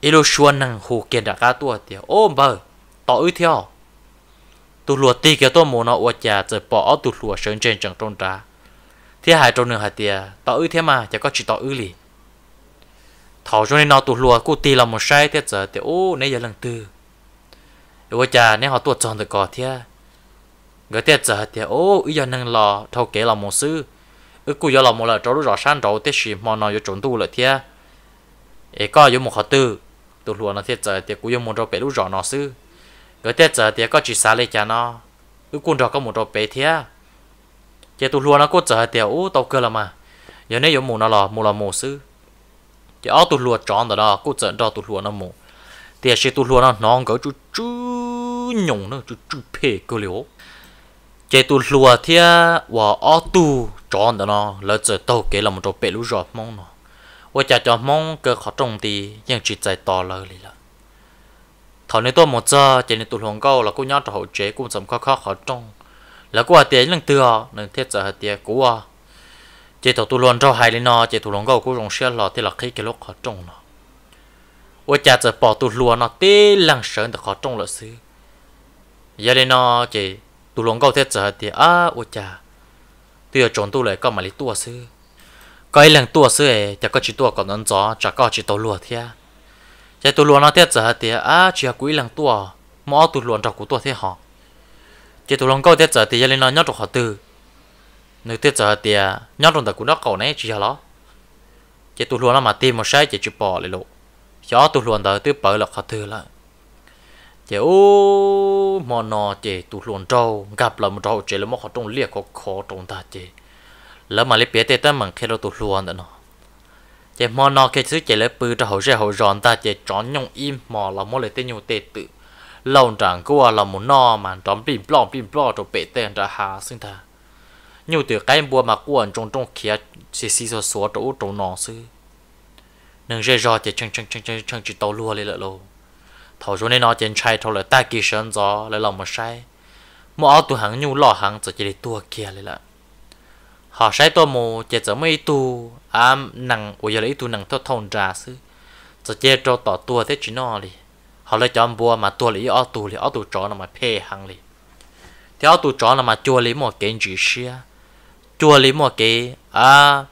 illusion năng hồ kiện đã cá tua thì ôm bờ tỏ ư theo tụ lùa tì kia tôi muốn nó ua chả rồi bỏ tụ lùa sơn trên chẳng trôn ra thế hai trôn nửa hai tia tỏ ư thế mà chả có chỉ tỏ ư lì thầu cho nên nó tụ lùa cô tì là một sai thế giờ thì ô nãy giờ lần tư ua chả nãy họ tuột tròn được cỏ thế người thế giờ thì ô ý giờ năng lò thầu kế là một sư cú giờ là một là trâu rõ sáng trâu tết xì mà nó giờ trốn tu lại thế ế có giờ một khó tư tụ lúa nó thiết giờ thì cú giờ một trâu bé lú rõ nó sư cái tết giờ thì có chỉ xa lấy cha nó cứ cún trâu có một trâu bé thế chỉ tụ lúa nó có giờ thì ú tàu cơ là mà giờ này giờ một nó là một là một sư chỉ ở tụ lúa chọn đó đó cú giờ đó tụ lúa nó một thì sẽ tụ lúa nó nó có chút chút nhung nó chút chút phê cơ liễu chế tu lùa thia và ô tu chọn đó nó lỡ giờ tàu kế là một chỗ bể lũ rọ mong nó và chả cho mong cơ khó trồng thì nhưng chỉ chạy to lơ lì lỡ thảo này tôi một giờ chế nên tu lồng câu là cô nhát hậu chế cũng sầm khó khó khó trồng là cô à tiền lần tựa nên thiết giờ tiền cũ à chế thảo tu lồng cho hai lên nó chế tu lồng câu cũng dùng xe lọ thì là khi cái lúc khó trồng nó và chả giờ bỏ tu lùa nó tê lăng sơn được khó trồng lỡ xứ giờ lên nó chế tụ lông câu thế giờ thì à ô cha tôi ở trốn tu lại có mà lý tua sư cái ý lần tua sư ấy thì có chỉ tua còn nón gió chả có chỉ tàu lùa thế à. chạy tụ lùa nó thế giờ thì à chỉ là quý lần tua mỏ tụ lùa trọc của tua thế họ chạy tụ lông câu thế giờ thì gia đình nó nhớ được họ từ nếu thế giờ thì à, nhớ được của nó cầu này chỉ là chạy tụ lùa nó mà tìm một sai chạy chụp bỏ lại lộ chó tụ lùa đó tiếp bỏ là họ từ lại chế ô mà nó chế tụt luôn trâu gặp là một trâu chế là một khó trong liệt có khó trong ta chế là mà lấy bé tê ta mà khi nó tụt luôn đó nó chế mò nò cái thứ chế là bự cho hậu sẽ hậu giòn ta chế chọn nhung im mò là một lấy tê nhiều tê tự lòng chẳng qua là một nò mà chọn bìm plong bìm plong cho bé tê ra hà xin ta nhiều từ cái bùa mà quần trong trong kia xì xì xò xò chỗ chỗ nó sư nâng rơi rò chế chăng chăng chăng chăng chăng chỉ tàu lùa lên lợ lô thầu số này nó trên chạy thôi là ta kỳ sơn gió lại lòng mà sai mà áo tu hàng nhu lọ hàng chỉ để tua kia lại là họ sai tôi mù chỉ chỉ mấy tu à nặng của giờ lấy tu nặng thôi thôn trà sư chỉ chỉ cho tỏ tua thế chỉ nó đi họ lấy chọn bùa mà tua lý áo tu lấy áo tu chó nó mà phê hàng đi, thì ở tu chó nó mà chua lý một cái chỉ xia chua lấy một cái à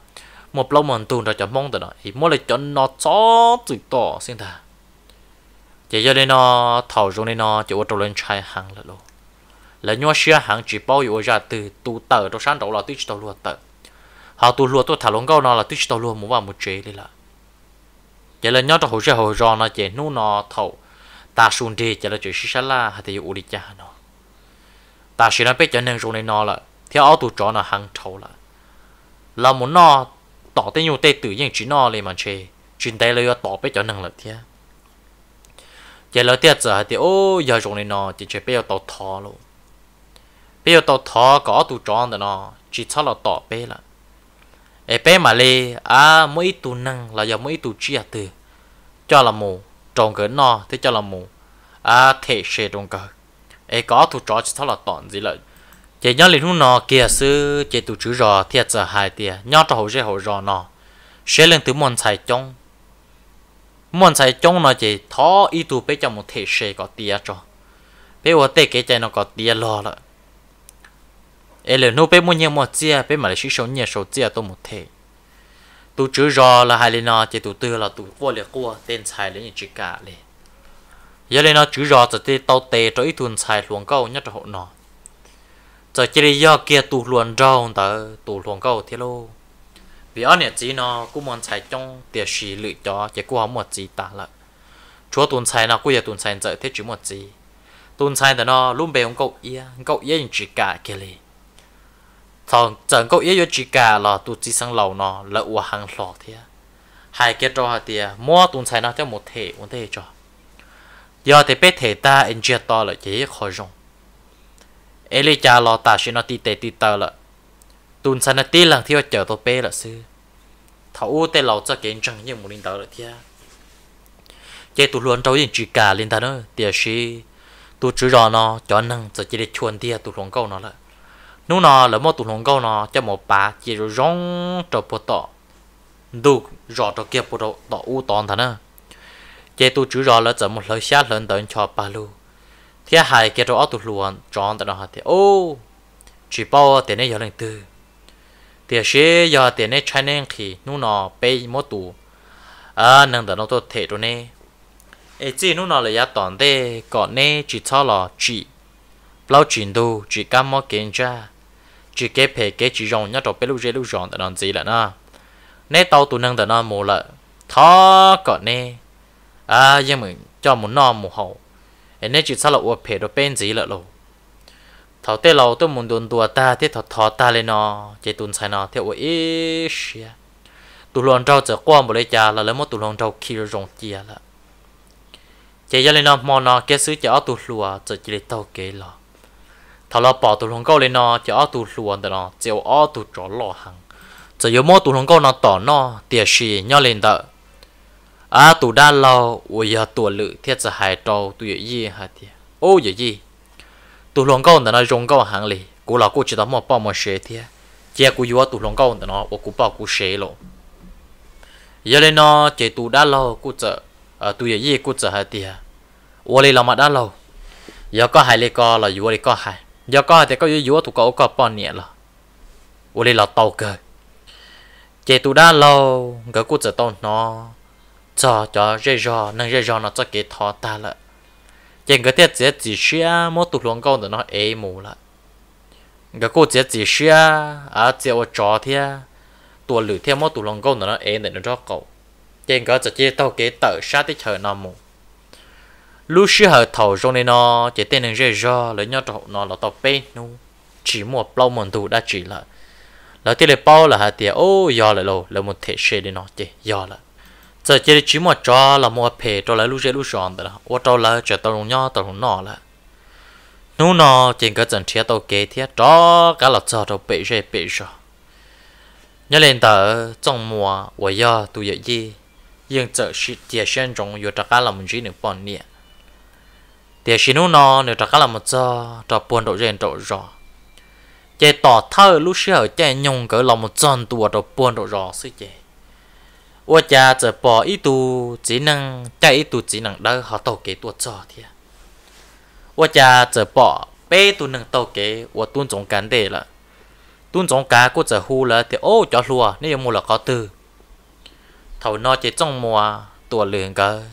một lâu một tuần rồi chọn mong tới đó thì mỗi lần cho nó chó tự tỏ xin thà chỉ cho nên nó thầu trong nên nó chỉ có trâu lên chai hàng là luôn là nhau xia hàng chỉ bao nhiêu ra từ tu tờ trong sáng đầu là tích tàu luôn tờ họ tu luôn tôi thả lỏng câu nó là tích tàu luôn muốn vào một chế đi là chỉ là nhau trong hồ sơ hồ rò nó chỉ nu nó thầu ta xuống đi chỉ là chỉ xí là hay thì u đi cha nó ta xí nó biết cho nên trong nên nó là theo áo tu chó nó hàng thầu là là muốn nó tỏ tên nhau tê tự nhiên chỉ nó lên mà chế chuyện tê là tỏ biết cho nên là thế giờ lỡ tiếc giờ thì ô giờ dùng này nọ thì chỉ biết giờ tàu thò luôn biết giờ tàu thò có tụ tròn đó nọ, chỉ cho là tỏ bể là ê bể mà lê à mỗi tụ năng là giờ mỗi tụ chia từ cho là mù tròn cái nó thì cho là mù à thể sẽ tròn cái ê có tụ tròn chỉ cho là tọn gì lợi chỉ nhớ liền lúc nó kia sư chỉ tụ chữ rò tiếc giờ hai tiền nhớ cho hậu sẽ hậu rò nó sẽ lên từ mòn xài trong mòn sai trong nó chỉ thó ít tu bây giờ một thể xe có tia cho bây giờ tê cái chạy nó có tia lo rồi ấy là nô bây muốn nhiều một chia bây mà lại sử dụng nhiều số chia tôi một thể tu chữ rò là hai lên nó chỉ tu tư là tu qua liệt qua tên sai lấy những chữ cả liền giờ lên nó chữ rò từ tê tao tê cho ít tuần sai luồng câu nhất là hộ nó giờ chỉ là do kia tu luồng rau tớ tu luồng câu thế luôn vì ở nhà chỉ nó cũng muốn xài trong tiền xì lựa cho chỉ cũng không một gì ta lại chúa tuần xài nó cũng giờ tuần xài giờ thế chỉ một gì tuần xài thì nó luôn bị ông cậu ia cậu ia chỉ cả cái li thằng chẳng cậu ia chỉ cả là tu chỉ sang lầu nó là u hàng lọ thế hai cái trò thì mua tuần xài nó cho một thể một thể cho giờ thì bé thể ta anh chưa to là chỉ khó dùng Eli cha lo ta xin nó tít tê tít tơ là tuần sau này là thiếu chờ tôi bé là sư thấu tê lầu cho kiến trăng như một linh tớ rồi thia chế tụ luôn trâu yên chỉ cả linh tớ nữa tiệt sĩ tụ chữ rõ nó cho năng cho chỉ để chuẩn thia tụ luôn câu nó là nú nó là một tụ luôn câu nó cho một bà chỉ rong trâu bộ tọ đủ rõ trâu kia bộ tọ tọ u toàn thà nữa chế tụ chữ rõ là cho một lời sát lớn tớ cho bà lu thia hài cái trâu ở tụ luôn chọn tớ nó hả thia ô chỉ bao tiền này giờ lên từ thì sẽ giờ tiền này chai nên khi nu nọ bay mốt tù à nâng đỡ nó tôi thể rồi nè ấy chỉ nu nọ là giá toàn thế còn nè chỉ cho là chỉ lâu chuyển đồ chỉ cam mò kiến ra chỉ cái phe cái chỉ rong nhất rồi bé lúc dễ lúc rong đỡ nó gì là na nè tàu tụ nâng đỡ nó mù lợ thó còn nè à nhưng mà cho muốn nó mù hậu ấy nè chỉ cho là uổng phe đồ bên gì là lâu thảo tế lâu tôi muốn đồn đùa ta thế thọ thọ ta lên nó chạy tuần sai nó thế ôi xia tụ lon trâu chở qua một lấy cha là lấy một tụ lon trâu kia rồng chia là chạy gia lên nó mò nó cái xứ chở tụ lùa chở chỉ để tàu kế là thảo là bỏ tụ lon câu lên nó chở tụ lùa để nó chèo ở tụ trỏ lò hàng chở yếu mò tụ lon câu nó tỏ nó tiệt xì nhau lên đỡ à tụ đa lâu ôi giờ tụ lự thiết chở hải trâu tụ gì hả thiệt ô gì tụ lòng câu nó rong câu hàng lì cú lão cú chỉ đó mà bao mà xế thế chỉ cú yếu tụ lòng câu nó ô cú bao cú xế lộ giờ này nó chỉ tụ đã lâu cú chợ à tụ gì gì cú chợ hết tia ô lì làm mà đã lâu giờ có hai lì có là yếu lì có hai giờ có hai thì có yếu yếu tụ có có bao nhiêu là ô lì là tàu cơ chỉ tụ đã lâu cái cú chợ tao nó cho cho rơi rò nâng rơi rò nó cho cái thọ ta lại sẽ chỉ 见个点只只需啊，莫独龙讲的那 A 模了。个个只只需啊，啊只我找天，多留天莫独龙讲的那 A 的那只狗，见个直接到给倒下的车那模。lúc xưa họ thầu trong này nó chỉ tên là rơi ra lấy nhau trộn nó là tàu bên nu chỉ một lâu một tù đã chỉ là là tiền là bao là hạt tiền ô giờ là lô là một thể xe đi nó chỉ giờ là giờ chỉ chỉ một chỗ là mua phe cho lại lúa dễ lúc chọn đó hoặc cho là cho tao rung nhau tao rung là nô nọ trên cái trận chia tao kế thiết cho cái là cho tao bị dễ bị sợ nhớ lên tờ trong mùa và do tu dạy gì nhưng giờ sự địa sinh trong yêu tất cả là một chuyện được bọn nhỉ địa sinh nô nọ nếu tất cả là một cho cho buồn độ dễ độ rõ chạy tỏ thơ lúc xưa chạy nhung cỡ là một trận tua độ buồn độ rõ sự chạy 我家这包一度只能这一度只能到好多给多少天，我家这包背都能到给我蹲总干的了，蹲总干过这户了的哦，叫路啊，你有木了搞的？头脑这种么多两个，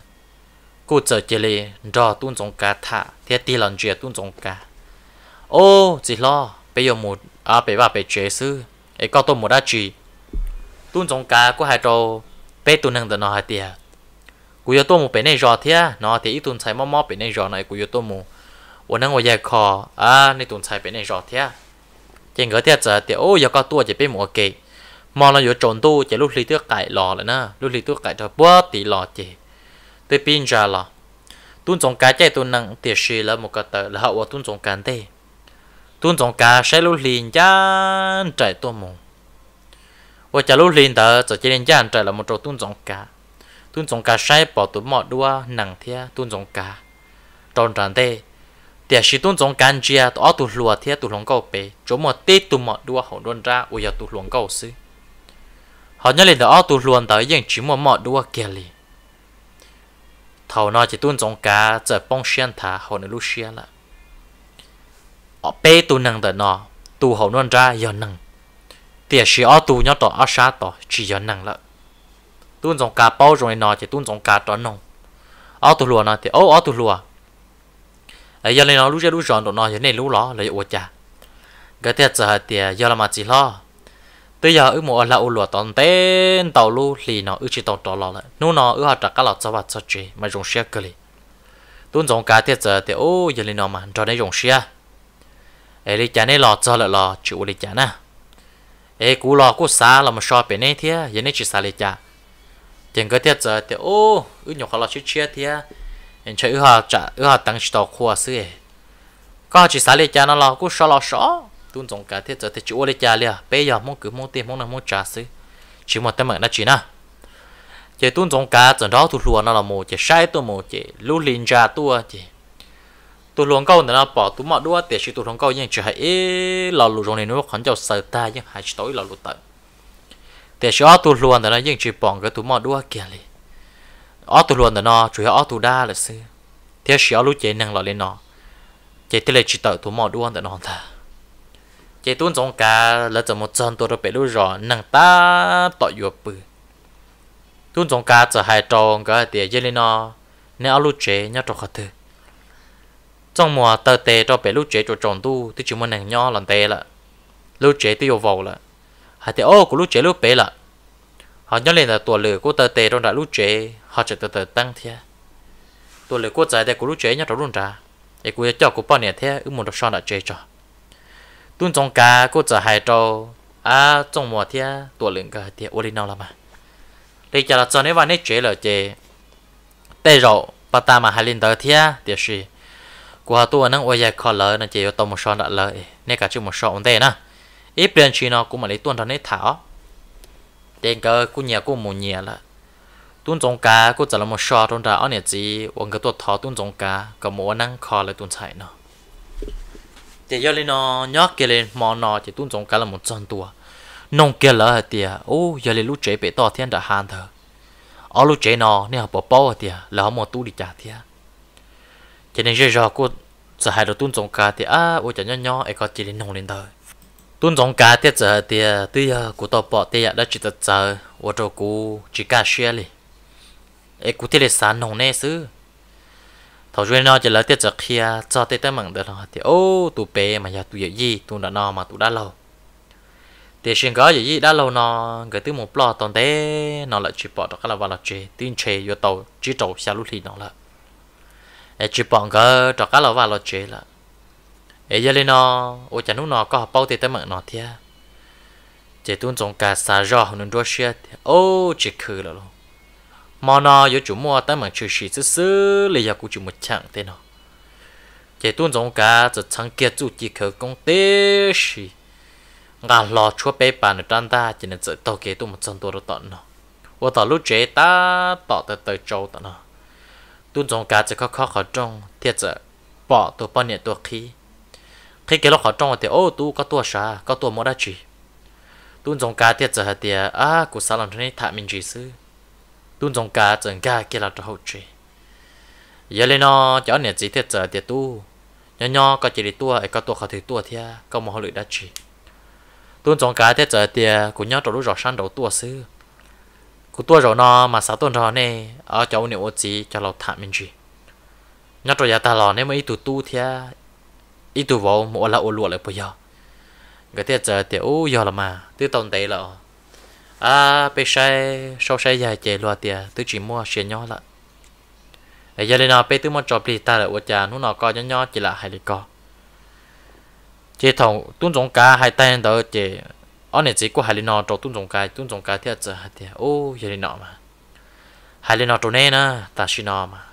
过这这里找蹲总干他，天地人绝蹲总干，哦，只咯，别有木啊，别把别绝死，哎，搞到木得住，蹲总干过还找。bé tụi nàng đó nó hả tiệt cú yếu tôm một bé này giò thế nó thì ít tụi sai mò mò bé này giò này cú yếu tôm một วันนั้นว่าอยากขออ่าในตุนใช้เป็นในรอเทียเจงเกอเทียจะเตียวโอ้ยก็ตัวจะเป็นหมวกเกมองเราอยู่จนตู้จะลูกลีตัวไก่หล่อแล้วนะลูกลีตัวไก่จะบัวตีหล่อเจตัวปีนจาหล่อตุนสงการใจตุนนังเตียชีแล้วมุกเตอแล้วว่าตุนสงการเตตุนสงการใช้ลูกลีนยันใจตัวมง và chả lúc liền tờ cho chỉ nên gian trở là một chỗ tuôn giống cả, tuôn giống cả sai bỏ tụi mọt đua nặng thia tuôn giống cả, tròn tròn tê tiền chỉ tuôn giống cả chia tỏ tụi lùa thia tụi lòng cầu bể chỗ mọt tê tụi mọt đua hậu đôn ra ôi giờ tụi lòng cầu sư họ nhớ liền tờ tụi luôn tờ yên chỉ mọt mọt đua kia liền thầu nó chỉ tuôn giống cả, trở bông xiên thả hậu nữa lúc xiên là ở bê tụi nặng tờ nó tụi hậu đôn ra giờ nặng tiền chỉ ở tù nhớ tỏ ở xa tỏ chỉ giờ nặng lợ tuân trọng cá bao rồi nói thì tuân trọng cá đó nông, ở tù lùa nọ thì ô ở tù lùa ấy giờ này nó lúc giờ lúc chọn tụ nọ giờ này lúc ló lấy ủa chả cái tiền giờ thì giờ là mà chỉ lo bây giờ ước mùa là ô lùa toàn tên tàu lu thì nó ước chỉ tàu đó lọ lại nô nó ước hạt cả lọt cho bạc cho chị mà dùng xe cơ li tuôn dòng cá tiền giờ thì ô giờ này nó mà tròn đây dùng xe ấy đi chả này lọt cho lại lọt chịu đi chả na ê cú lò cú xa là mà so bên này thia giờ này chỉ xa lệ cha tiền cái tiết giờ thì ô ư nhọc khó lo chết chết thia anh chơi ư họ trả ư họ tăng tàu khua sư có chỉ xa lệ cha nó lò cú so lò so tuôn dòng cả tiết giờ thì chú lệ cha liền bây giờ mong cứ mong tiền mong nào mong trả sư chỉ một tấm mạng nó chỉ na chỉ tuôn dòng cả trận đó thu lùa nó là một chỉ sai tôi một chỉ lưu linh ra tôi chỉ tu luồng câu nữa bỏ tu mọ đua tiệt chỉ tụ luồng câu nhưng chỉ hãy lò lù rồng này nó còn giàu sờ ta nhưng hãy tối lò lù tận tiệt chỉ ở tụ luồng nữa nhưng chỉ bỏng cái tu mọ đua kia li ở tu luồng nữa chủ yếu ở tu đa là sư tiệt chỉ ở lúc chế năng lò lên nó chế tới là chỉ tự tu mọ đua nữa nó ta chế tuôn giống cả là từ một chân tụ nó bị lù rõ năng ta tọt vừa bự tuôn giống cả giờ hai tròn cái tiệt chế lên nó nếu ở lúc chế nhớ trò khó thử trong mùa tờ tê cho bé lúc chế cho tròn tu thì chỉ muốn nàng nho lần tê là lúc trẻ tiêu vào là hả tê ô của lúc chế lúc bé là họ nhớ lên là tuổi lửa của tờ tê trong đại lúc chế họ chỉ từ từ tăng thế tuổi lửa của giải đại của lúc chế nhớ trong luôn ra để của cho của bao nhiêu thế ước một được son đã chế cho tuân trong cả của giải hai trâu à trong mùa thế tuổi lửa cái thế ô linh nào là mà đây chả là cho nên vào nét chế là chế, tê rồi bà ta mà hai linh tờ thế thì qua tôi năng ôi dài khó lợi nên chỉ tôi một son đã lợi nên cả chữ một son thế nè ít tiền chỉ nó cũng mà lấy tuần thằng ấy thảo tiền cơ cũng nhà cũng một nhà là tuần trồng cá cũng chỉ là một son trong đó anh chỉ ông cái tuần thảo tuần trồng cá có một năng khó lợi tuần chạy nó chỉ do lên nó nhớ kia lên mò nó chỉ tuần trồng cá là một trăm tua nông kia lỡ hả tiệt ô giờ lên lúc chế bị to thiên đã hàn thở ở lúc chế nó nên họ bỏ bao hả tiệt là họ một tu đi trả thiệt cho nên giờ giờ cô giờ hai đầu tuôn trồng cá thì à ôi trời nhỏ nhỏ ấy có chỉ đến nông lên đời tuôn trồng cá thì giờ thì à, tuy à, cô tao bỏ thì à, đã chỉ tập giờ ôi tô cô chỉ cá xe đi ấy cô thì là sáng nông nè xứ thầu chuyên nó chỉ là tiết giờ kia cho tết tới mừng được thì ô tụ bé mà giờ tụ gì tụ đã no mà tụ đã lâu thì xin có gì đã lâu nó gửi thứ một lọ toàn thế nó lại chỉ bỏ được cái là vào là chỉ tin chơi vô tàu chỉ tàu xa lúc thì nó là ai chụp bọn gỡ trò cá lẩu vào lò chế là ai giờ lên nó ô chả nút nó có học bao tiền tới mạng nó thia chỉ tuân trồng cả xà rò hồng nên đua xe ô chỉ khử là luôn mà nó yếu chủ mua tới mạng trừ sĩ chứ xứ lý do của chủ một chẳng thế nó chỉ tuôn trồng cả giờ chẳng kia chủ chỉ khử công tế sĩ ngà lò chúa bê bàn được đan ta chỉ nên giờ tao kế tôi một chân tôi được tận nó ô tao lúc chế ta tao tới tới châu tận nó tuôn trong cá chỉ có khó khó trong thiệt chứ bỏ tôi bao nhiêu tôi khi khi cái lúc khó trong thì ô tu có tua sa có tua mua đã chỉ tuôn trong cá thiệt chứ hả tiệt à cụ sao làm thế này thà mình chỉ sư tuôn trong cá chẳng cá kia là cho chỉ giờ này nó chó nè gì thiệt chứ tiệt tu nhỏ nhỏ có chỉ đi tua ấy có tua khó thì tua thiệt có một họ lựa đã chỉ tuôn trong cá thiệt chứ tiệt cụ nhau trâu rõ sang đầu tua sư cú tua rồi nó mà sáu tuần rồi nè ở chỗ nếu ô gì cho lâu thả mình gì nhớ rồi giờ ta lò nếu mà ít tụ tu thì ít tụ vào một là ô lụa lại bây giờ cái tiết giờ tiểu giờ là mà tư tồn tại là à bây sai sau sai dài chạy loa thì tư chỉ mua xe nhỏ là ấy giờ lên nó bây tư mua trò plì ta là ô cha nó nó coi nhỏ nhỏ chỉ là hai lý co chỉ thằng tuấn giống cá hai tay đó chỉ ở nè chỉ có hai lần nọ trâu tung trồng cái tung trồng cái thì giờ thì ô hai lần nọ mà hai lần nọ trâu nè nè ta xin nọ mà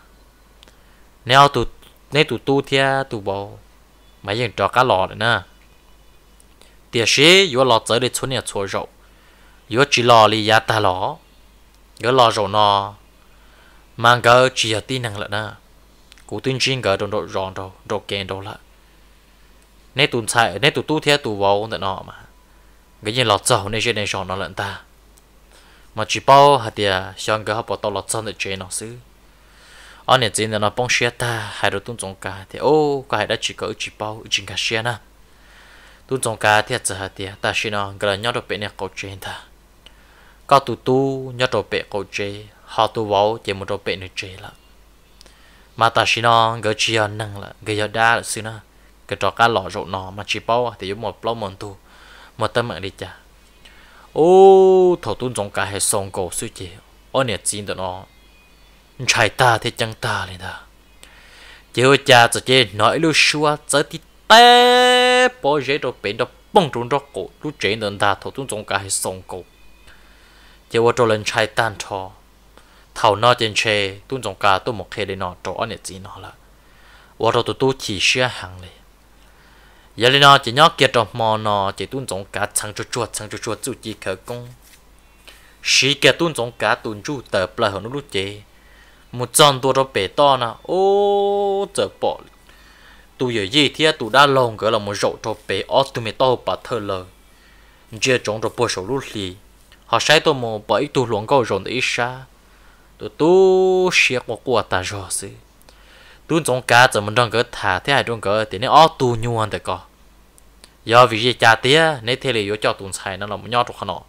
nếu tu nếu tu tu thì mà bầu mà ยัง trò cá lọt nữa nè tiếc sĩ vừa lọt tới để chuẩn nhà chuẩn rậu vừa chỉ lọt li giá ta lọ yếu lọt rồi nọ mang cái chỉ là tin năng lận nè cú tin chuyên cái đồ đồ ròn đồ đồ kèn đồ lận nếu tu xài nếu tu tu thì tu bao nữa được nọ mà cái gì lọt dầu nên này chọn nó lợn ta mà chỉ bao hạt địa xong cái họ bỏ tao lọt dầu để chơi nó xứ anh nhận tin là nó bông xe ta hai đứa tung trồng cá thì ô cái hai đã chỉ có chỉ bao chỉ cá xe na tung trồng cá thì chỉ hạt địa ta xin nó cái là nhớ được bé này câu chế ta có tụ tu nhớ được bé câu chế họ tụ vào chỉ một được bé nữa chơi là mà ta xin nó cái chỉ năng là cái giờ đa là xứ na cái trò cá lọ rộ nó mà chỉ bao thì giống một lâu mòn tu mà tâm mạng đi chả ô thổ tuôn giống cả hệ song cổ suy chế ô nè chín đó nó chạy ta thì chẳng ta lên đó chiều cha cho chế nói lưu xua giờ thì tê bỏ dễ đồ bên đó bông trốn đó cổ lúc chế nên ta thổ tuôn giống cả hệ song cổ chiều cho lên chạy tan thò thầu nó trên xe tuôn giống cả tôi một khi lên nó chỗ ô nè chín nó là ô rồi tụi tôi chỉ xe hàng này giờ lên nó chỉ nhớ kia trong mò nó chỉ tuân trọng cả thằng chuột chuột thằng chuột chuột chú chỉ khởi công sĩ kia tuân trọng cả tuân chú tờ là hơn lúc chế một tròn tua đó bể to nè ô trời bỏ tu giờ gì thì tu đã lòng gọi là một rậu cho bể ở tu mày to bà thơ lờ chưa trong rồi bỏ sầu lút gì họ say tôi mò bỏ ít tu câu rồi để ít xa tôi tu xia qua qua ta rồi tuôn trọng cá giờ mình trong cái thả thế hai trong cái thì nó ó tu nhuan để co do vì gì cha tía nên thế này là cho tuân sai nó là một nhau trong nó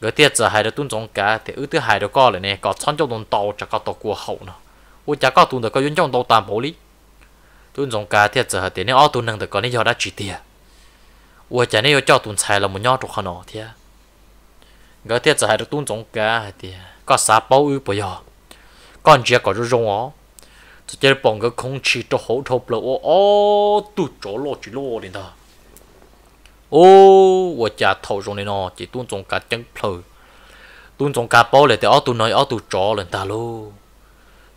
cái tiết giờ hai đứa tuôn trọng cá thì ở thứ hai đứa có lại nè có chọn cho tuôn tàu cho có tàu của hậu nó ôi cha có tuân được có yến trong tàu tạm bố lý tuôn trọng cá tiết giờ thì nó ó tu năng được co nên do đã chỉ tía ôi cha nên cho tuân sai là một nhau trong nó thế cái tiết giờ hai đứa tuôn trọng cá thì có sá bảo ư bây giờ con chia có rung ó 直接帮个空气都好透了，我哦，都着落去落的呢。哦，我家头上的呢，只端中个蒸泡，端中个包来的，我都内我都着了的喽。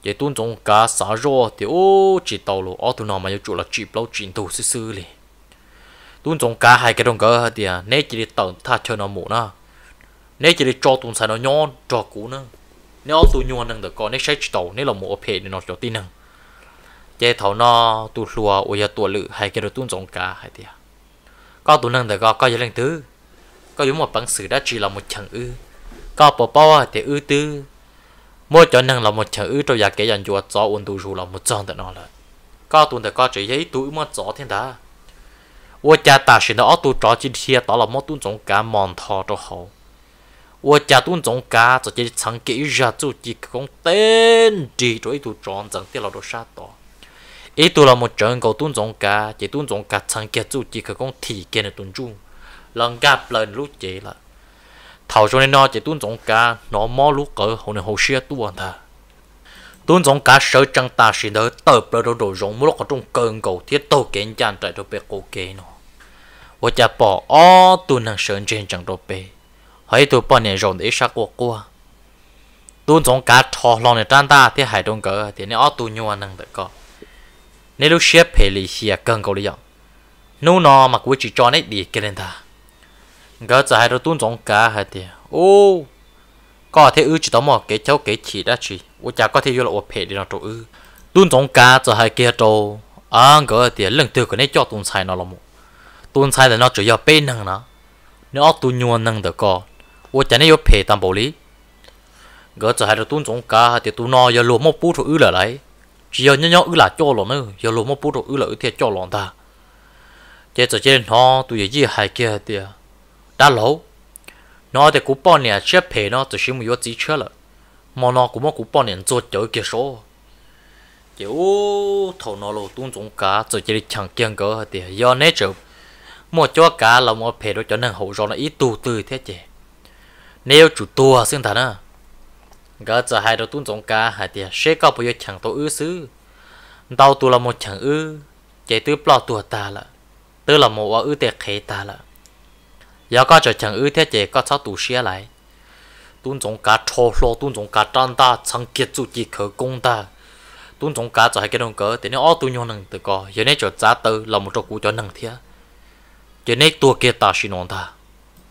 chỉ tuôn trong cá xả rô thì ô chỉ tàu lô ô tụi nó mà yêu chủ là chỉ bao chỉ tàu xứ liền tuôn trong cá hai cái đồng cỡ thì à nè chỉ để tàu tha chơi nó mổ na nè chỉ để cho tuôn xài nó nhon cho cú nữa ô tụi nhon năng được còn nè sẽ chỉ tàu nè là mổ phê nên nó cho tin năng chế thầu nó tu lùa ôi giờ tuổi lự hay cái đồ tuôn giống cả hay thì có tụ năng thì có có giờ lần thứ có dùng một bằng sử đã chỉ là một chẳng ư có bỏ bỏ thì ư tư mỗi cho năng là một chẳng ư cho giá cái dàn chuột gió ôn tu là một trang để nó là có tụ để có chỉ giấy túi mà gió thiên đá ôi cha ta sẽ nó tu trò chỉ thiệt đó là một tuôn giống cả mòn thò cho hậu ôi cha tuôn giống cả cho chỉ chẳng kỹ ra chú chỉ không tên chỉ cho ý tu tròn chẳng tiếc là đồ sát đó ý tôi là một trận cầu tuôn giống cả chỉ tuôn giống cả thằng kia chú chỉ cái công thì kia này tuôn chung lần gặp lần lúc chỉ là thầu cho nên nó chỉ tuôn giống cả nó mò lúc cỡ hồi này hồi xưa tuôn ta tuôn giống cả sợ chân ta xin đỡ tờ bờ đồ đồ giống lúc ở trong cơn cầu thiết tôi kiến chăn tại đồ bê cổ kế nó và cha bỏ ó tuôn năng sơn trên chẳng đồ bê hãy tôi bỏ này rồi để sắc của qua tuôn giống cả thò lòng này tan ta thì hãy đông cỡ thì nó ó tuôn nhau năng được có nếu lúc xếp phải lì xìa cần cầu lý dọn nô nọ mà cuối chỉ cho nét đi cái lên ta gỡ giờ hai đứa tuôn giống cá hay thì ô có thể ư chỉ tao mò cái cháu cái chỉ đã chỉ u cha có thể vô là ô phải đi nó chỗ ư tuôn giống cá giờ hai kia đâu, à gỡ thì lần thứ cái này cho tuôn sai nó là một tuôn sai là nó chỉ do bên năng nó nó tuôn nhuần năng được co u cha này ô phải tam bảo lý gỡ giờ hai đứa tuôn giống cá thì tuôn nọ giờ luôn một bút chỗ ư là lấy chỉ có nhau ư là cho lòng nữa giờ lùm mà bút đồ ư là ư thiệt cho lòng ta chế cho chế nó tụi gì hai kia tiệt đã lâu nó thì cũng bao nhiêu chế phê nó tụi chúng mình có chỉ chưa là mà nó cũng mất cũng bao nhiêu 做 chơi kia số chế ô thầu nó lô tung tung cá tụi chế đi chẳng kiêng cỡ tiệt giờ nãy chớ, mà cho cả là một phê đó cho nên hậu rồi nó ít tu tư thế chế nếu chủ tua xin thằng à gỡ giờ hai đầu tuôn giống cá hai tia sẽ có bây giờ chẳng tổ ư xứ đau tu là một chẳng ư chạy tư bỏ tua ta là tư là một ư tiệt khế ta là giờ có chờ chẳng ư thế chạy có sao tu xia lại tuôn giống cá trô lo tuôn giống cá trăng ta chẳng kết chủ chỉ khởi công ta tuôn giống cá cho hai cái đồng cỡ thì nó tu nhau nằng tự co giờ này cho giá tư là một trò cũ cho nằng thiệt giờ này tua kia ta xin ta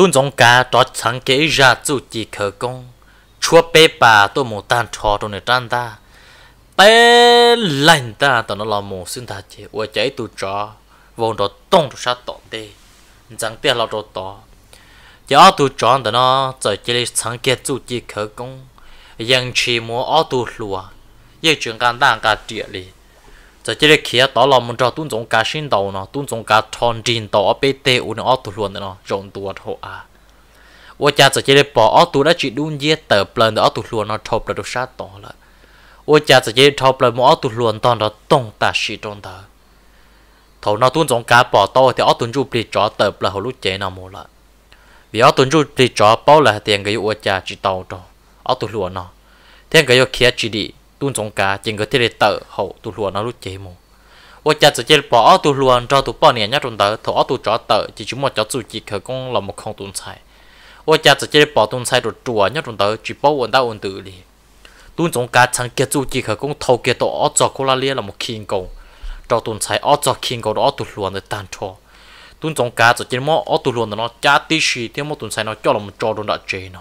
tôn giống cá cho chẳng kể ra chủ chỉ khởi công chúa bé bà tôi một tan trò trong này tan ta bé lành ta tao nó là một xin ta chỉ ủa chạy tụ trò vòng đó tông tụ sát tọt đi chẳng tiếc là tụ tọ chỉ ở tụ trò tao nó giờ chỉ là chẳng kể chủ chỉ khởi công dân chỉ mua ở tụ lúa giờ chuyện căn đang cả địa lý giờ chỉ là kia đó là muốn cho tuân trọng cá sinh đầu nó tuân trọng cá thon chín đầu ở bên tê u nó ở tụi luôn nó rộng tụi họ à ô cha giờ chỉ là bỏ ở tụi đã chỉ đun dê tờ plan ở tụi luôn nó thộp là đồ sát to là ô cha giờ chỉ thộp là mỗi tụi luôn toàn đó tông ta sĩ trong đó thầu nó tuân trọng cá bỏ to thì ở tuần chụp đi chó tờ là hồi lúc chế nào mua lại vì ở tuần chụp đi chó bao là tiền cái ô cha chỉ tàu đó ở tụi luôn nó tiền cái ô kia chỉ đi tuôn trong cá chỉ có thể tờ hậu tu luôn nó lúc chế mồ và chả chỉ bỏ tu luôn cho tu bỏ nè nhát trong tờ thọ tu chó tờ chỉ chúng một chó chủ chỉ khởi công là một không tuôn sai và chả chỉ bỏ tuôn sai rồi chùa nhát trong tờ chỉ bỏ quần đau quần tự đi tuôn trong cá chẳng kết chủ chỉ khởi công thâu kết tổ ở chỗ cô la lia là một khiên công. cho tuôn sai ở chỗ khiên công đó tu luôn để tan cho tuôn trong cá chỉ mò ở tu luôn nó chả tí gì thêm một tuôn sai nó cho là một trò đồ đã chế nó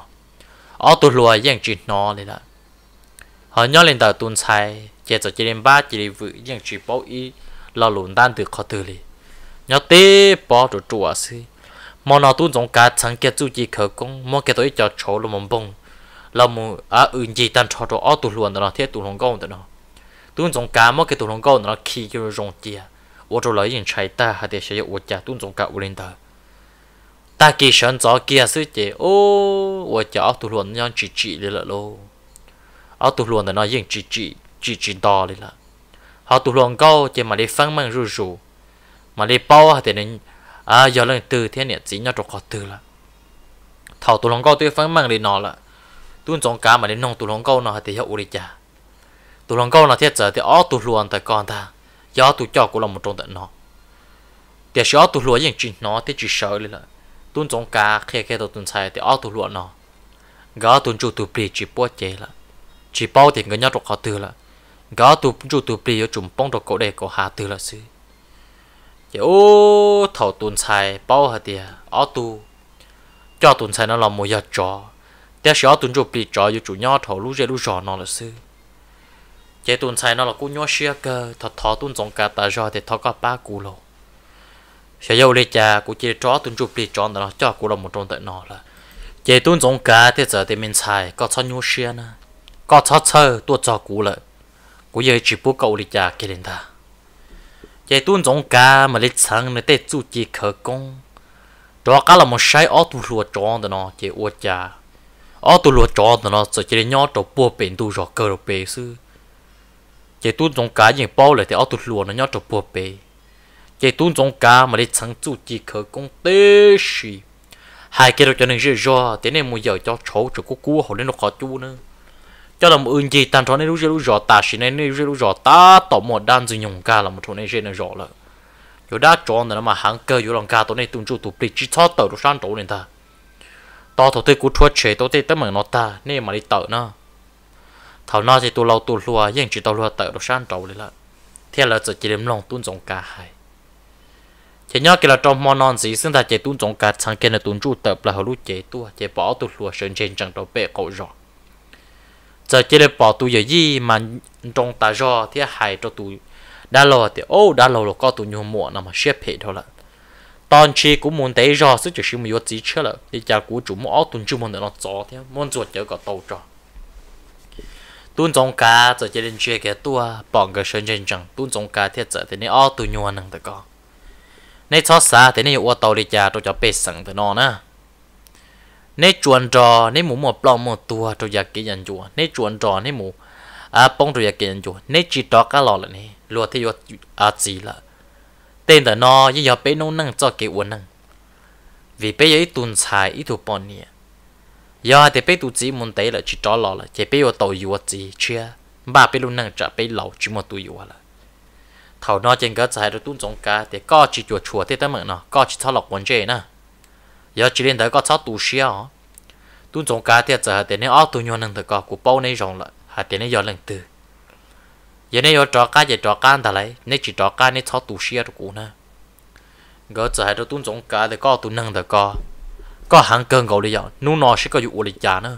ở tu luôn dạng chỉ nó này là họ nhớ lên tàu tuần sai chỉ cho chỉ đến ba chỉ vự những chỉ bảo ý lo lùn đang được khó từ li nhớ tế bỏ rồi chùa xí mà nó tuần giống cả chẳng kia chủ chỉ khởi công mà kia tôi cho chỗ luôn mông bông là mu à ưng gì đang cho cho ở tụ luôn đó thế tụ lòng công đó nó tuần giống cả mà kia tụ lòng công đó khi cho rong chia tôi cho lấy những trái ta hay để sử dụng tôi trả tuần giống cả u lên tàu, ta kỳ sơn gió kia sư chế ô tôi cho ở tụ luôn nhau chỉ chỉ đi lợ ở tụ luôn là nó dừng chỉ chỉ chỉ chỉ đó đi là họ tụ luôn câu chỉ mà đi phăng mang rù rù mà đi bao thì nên à giờ lên từ thế này chỉ nhau trọc họ từ là thảo tụ luôn câu tôi phăng mang đi nó là tuôn trong cả mà đi nông tụ luôn câu nó thì hiệu đi cha, tụ luôn câu nó thiết giờ thì ở tụ luôn tại con ta do tụ cho cũng là một trong tận nó thì sợ tụ luôn dừng chỉ nó thì chỉ sợ đi là tuôn trong cả khi khi tôi tuôn sai thì ở tụ luôn nó gã tuôn chủ tụ bị chỉ bớt chế là chỉ bao thì người nhau đọc họ từ là gã tụ chủ tụ bì ở chung bông đọc cổ đề cổ hạ từ là sư giờ dạ, ô thầu tuần sai bao hả tiề ó tu cho tuần sai nó là một giờ trò tiếc sẽ tuần chủ bì trò ở chủ nhau thầu lú dễ lú rõ nó là sư chế tuần sai nó là cú nhau xia cơ thọ thọ tuần giống cả ta rồi thì thọ có ba cú lô, sẽ yêu lấy cha cú chế trò tuần chủ bì trò nó cho cú lô một trong tại nó là chế tuần giống cả thì giờ thì mình sai có sao nhau xia nữa có cho chờ tôi cho cú lợi cú giờ chỉ bố cậu đi trả cái đến ta vậy tuôn giống cá mà lấy sáng nơi tết chú chỉ khởi công đó cá là một sai ở tu lúa tròn đó nó chỉ uất trả ở tu lúa tròn đó nó chỉ chỉ nhỏ trò bùa bền tu rồi cơ rồi bề sư vậy tuôn giống cá những bao lại thì ó tu lúa nó nhỏ trò bùa bề vậy tuôn giống cá mà lấy sáng chú chỉ khởi công tê gì hai cái đó cho nên rất rõ, thế nên mua giờ cho cháu cho cô cua họ lên nó khó chú nữa cho đồng ưng gì tàn tròn này lúc lúc rõ ta xin này lúc lúc rõ ta tổ một đan dư nhung ca là một chỗ này sẽ này rõ là yo đã chọn là mà hàng cơ yo lòng ca tổ này tung chu tụ bị chỉ cho tờ đồ san tổ nên ta to thổ tê cú thua chế tổ tê tấm mảnh nó ta nên mà đi tờ nó thảo nó thì tụ lâu tụ lùa yên chỉ tàu lùa tờ đồ san tổ đấy là thế là chỉ chỉ đếm lòng tuôn giống cả hai chỉ nhớ cái là trong món non gì xưng ta chế tuôn giống cả sang kia là tuôn chu tập là hầu lúc chế tua chế bỏ tụ lùa sơn trên chẳng đầu bể cậu giọt giờ chỉ là bỏ tụ giờ gì mà trong ta do thì hại cho tụ đã lâu thì ô đã lâu rồi có tụ nhiều mùa nằm mà xếp hết thôi là toàn chi cũng muốn thấy do sức chỉ mình yếu chỉ chưa là thì cha của chủ mua tuần chưa muốn nó cho thì muốn ruột chớ có tàu cho tuần trong cá giờ chỉ lên chơi cái tua bọn cái sơn chân chẳng tuần trong cá thiết giờ thì nên ô tụ nhiều năng được có nên cho xa thì nên yếu tàu đi cha tôi cho bê sẵn thì nó nè nế chuồn trò nế mũ một plong một tua trâu giặc kỹ nhận chùa nế chuồn trò nế mũ à bông trâu giặc kỹ nhận chùa nế chỉ đó cá lò lại nè lúa thì vô à gì là tên là nó như giờ bé nông năng cho kỹ uốn năng vì bé ấy tuần xài ít thuộc bọn nè giờ thì bé tụi chỉ muốn tới là chỉ đó lò là à, chỉ bé vô tàu vô gì chưa ba bé luôn năng trả bé lâu chỉ một tuổi vô à là thầu nó trên cái xài rồi tuần trong cá thì có chỉ chuột chuột thì tới mượn nó có chỉ thao lọc vấn chế nè giờ chỉ đến thấy có sáu tù xia hả tuôn trồng cá thì giờ thì này áo tù nhon nâng tới có của bao này rộng lại hạt tiền này giờ lần từ giờ này giờ trò cá giờ trò cá thà lấy nếu chỉ trò cá này sáu tù xia rồi cũng nè giờ giờ hạt tuôn trồng cá thì có tù nâng tới có có hàng cơn gầu đi giờ nu nó sẽ có dụ uổng giá nữa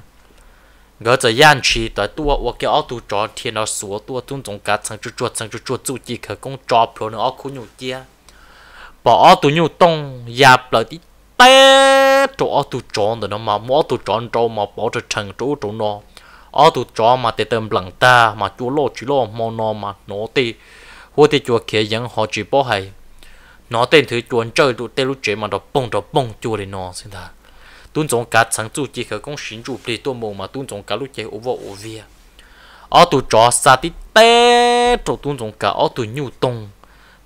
gỡ giờ yan chỉ tới tua uổng cái áo tù trò thiên nó sủa tua tuôn trồng cá sang chú chú sang chú chú chuột chỉ khởi công trò pro nó áo khu nhục kia bỏ áo tù nhục tông dạp lợi tí té chỗ ở tụ chọn nó mà mỗi tụ tròn trâu mà bỏ cho chừng chỗ chỗ nó ở tụ tròn mà tê tầm lằng ta mà chú lô chú lô mò nó mà nó tê hô tê chúa kia vẫn họ chỉ bỏ hay nó tên thứ chuồn chơi tụ tê lúc chế mà nó bông nó bông chúa để nó xin ta tuân trọng cả sáng chú chỉ khởi công xin chủ đi tôi mồm mà tuân trọng cả lúc chế ô vô ô vía ở tụ tròn sa tê tê chỗ tuân trọng cả ở tụ nhu tông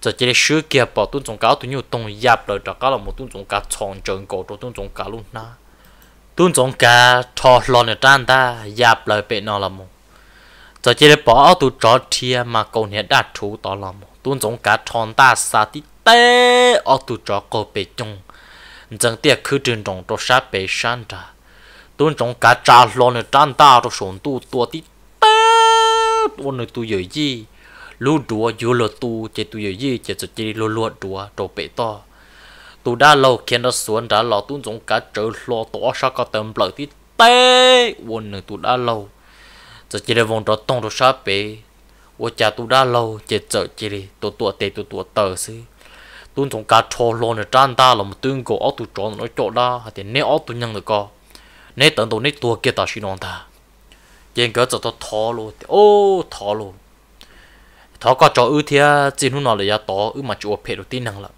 giờ chỉ sửa bỏ tuân trồng cá tụi nhiều tông giáp rồi đó cá là một tuân trồng cá tròn tròn cổ rồi tuân trồng luôn na tuân trồng cá thò lon ở trang ta giáp rồi bị nó là một giờ chỉ bỏ tụi trò thia mà cầu nhẹ đạt thú to là một tuân trồng cá tròn ta xa tí té ở tụi trò cổ bị chung chẳng tiếc cứ trường trồng trò sát bị san ra tuân trồng cá trà lon ở trang ta rồi sồn tu tua tí té tuân nơi tu gì lu đùa dù lo tu chế tu yếu gì chế tu chế lo lo đùa đồ bể to tu đa lo kiến đó xuống đã lo tu dùng cả trở lo tổ sao có tầm lợi thì tê quân nữa tu đa lo chế chế vòng đó tông đồ sao bể wo cha tu đã lo chế chế chế tu tu tê tu tu tờ xí tu dùng cả trò lo nữa trang ta là một tương cổ ở tu tròn nó chỗ đó thì nếu ở tu nhân được co nếu tận tu nếu tu kia ta xin ông ta ยังก็จะทอทอลูโอ้ทอลู thọ có cho ư thì chỉ nó nói là ya to ư mà chủ phê đầu tiên năng là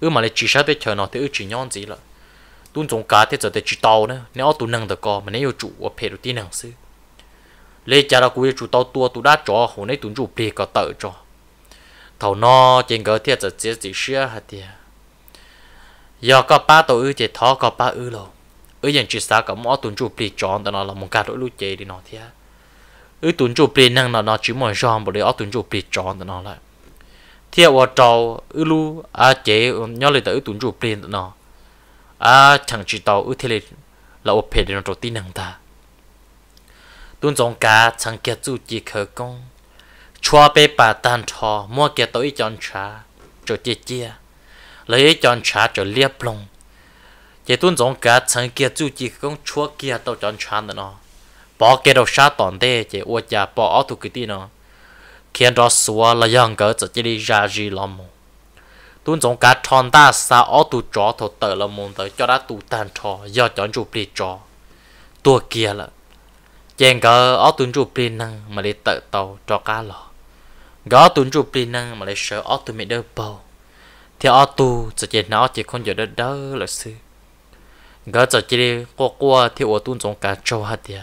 ư mà lại chỉ sát để chờ nó thì ư chỉ nhon gì là tuôn trồng cá thì giờ để chỉ tàu nữa nếu tu năng được co mà nếu chủ phê đầu tiên năng sư lấy cha là cuối chủ tàu tua tu đã cho hồ này tuôn chủ phê có tự cho thầu nó trên cái thì giờ chỉ chỉ sửa hạt thì giờ có ba tổ ư thì thọ có ba ư rồi ư dành chỉ sao cả mỗi tuần chủ phê chọn tao nó là một cái đôi lúc chơi đi nó thì ừ tuần chủ bì năng nó nó chỉ một giòn bởi ở tuần chủ bì tròn nó lại theo ở trâu ừ lu à chế nhớ lại tới tuần chủ bì nó à chẳng chỉ tàu ừ thế là là ốp để nó trâu tin năng ta tuần trong cá chẳng kia chủ chỉ khởi công chua bê bà tan thò mua kia tới chọn trà cho chia chia lấy chọn trà cho liệp lông chế tuần trong cá chẳng kia chủ chỉ công chua kia tàu chọn trà nó bỏ cái đầu sát tòn thế chỉ ôi cha bỏ áo tụ cái tí nó khiến đó xóa là yang cỡ chỉ chỉ đi ra gì lắm mồ tuấn giống cá tròn ta sa áo tu chó thổ tờ là mồm tới cho đã tu tàn trò do chọn chụp đi chó tua kia là chèn cỡ áo tuân chụp đi năng mà đi tờ tàu cho cá lò gõ tuân chụp đi năng mà lại sợ áo tụ mình đỡ bầu thì áo tụ chỉ chỉ nó chỉ không giờ đỡ đỡ là sư gỡ chỉ đi qua qua thì ủa tuân giống cá trâu hạt địa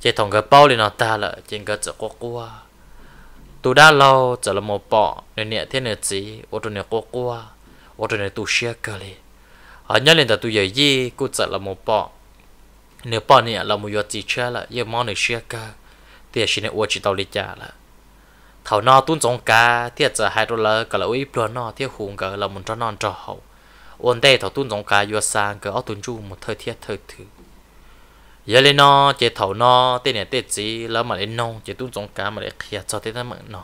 chỉ thằng cái bao lên nó ta là trên cái chỗ qua tu đã lâu chỉ là một bọ, nên nhẹ thế này chỉ ô tô này qua qua ô tô này tu xe cơ li ở nhà lên ta tu dạy gì cũng chỉ là một bọ, nếu bỏ nhẹ là một vật chỉ chơi là giờ món này xe cơ thì xin này ô chỉ tàu đi trả là thảo nó tuôn giống cả, thì giờ hai đô la cả là uy bờ nó thì hùng cả là muốn cho non cho hậu ổn đây thảo tuôn giống cả, vừa sang cả ở tuôn chu một thời thiết thời thứ giờ lên nó chế thầu nó tên này tên gì lỡ mà lên nông chế tuôn giống cá mà để khía cho thế ta mượn nó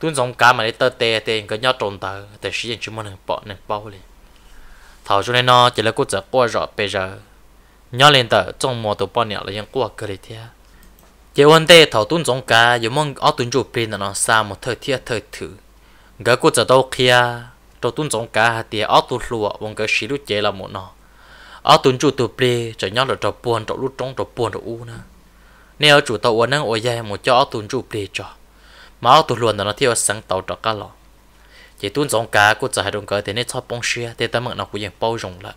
tuôn giống cá mà để tơ tê tên cái nhau trộn tờ để sử dụng chúng mình bỏ này bao liền thầu cho nên nó chỉ là cô giờ qua rõ bây giờ nhau lên tờ trong mùa tụ bao nhiêu là những qua cái này thế chế vấn đề thầu tuôn giống cá dù mong ở tuôn chụp pin nó xa một thời thiệt thời thử cái cô giờ đâu kia trộn tuôn giống cá thì ở tuôn lụa vùng cái xí lúc chế là một nó ở tuần chủ tụ ple cho nhau là trò buồn trò lút trong trò buồn trò u nè nếu chủ tàu uốn năng ôi dài một cho ở tuần chủ ple cho mà ở tuần luôn là nó theo sáng tàu trò cá lọ chỉ tuần giống cá của hai đồng cái thì nên cho bông xe thì ta mượn nó cũng dành bao rộng là,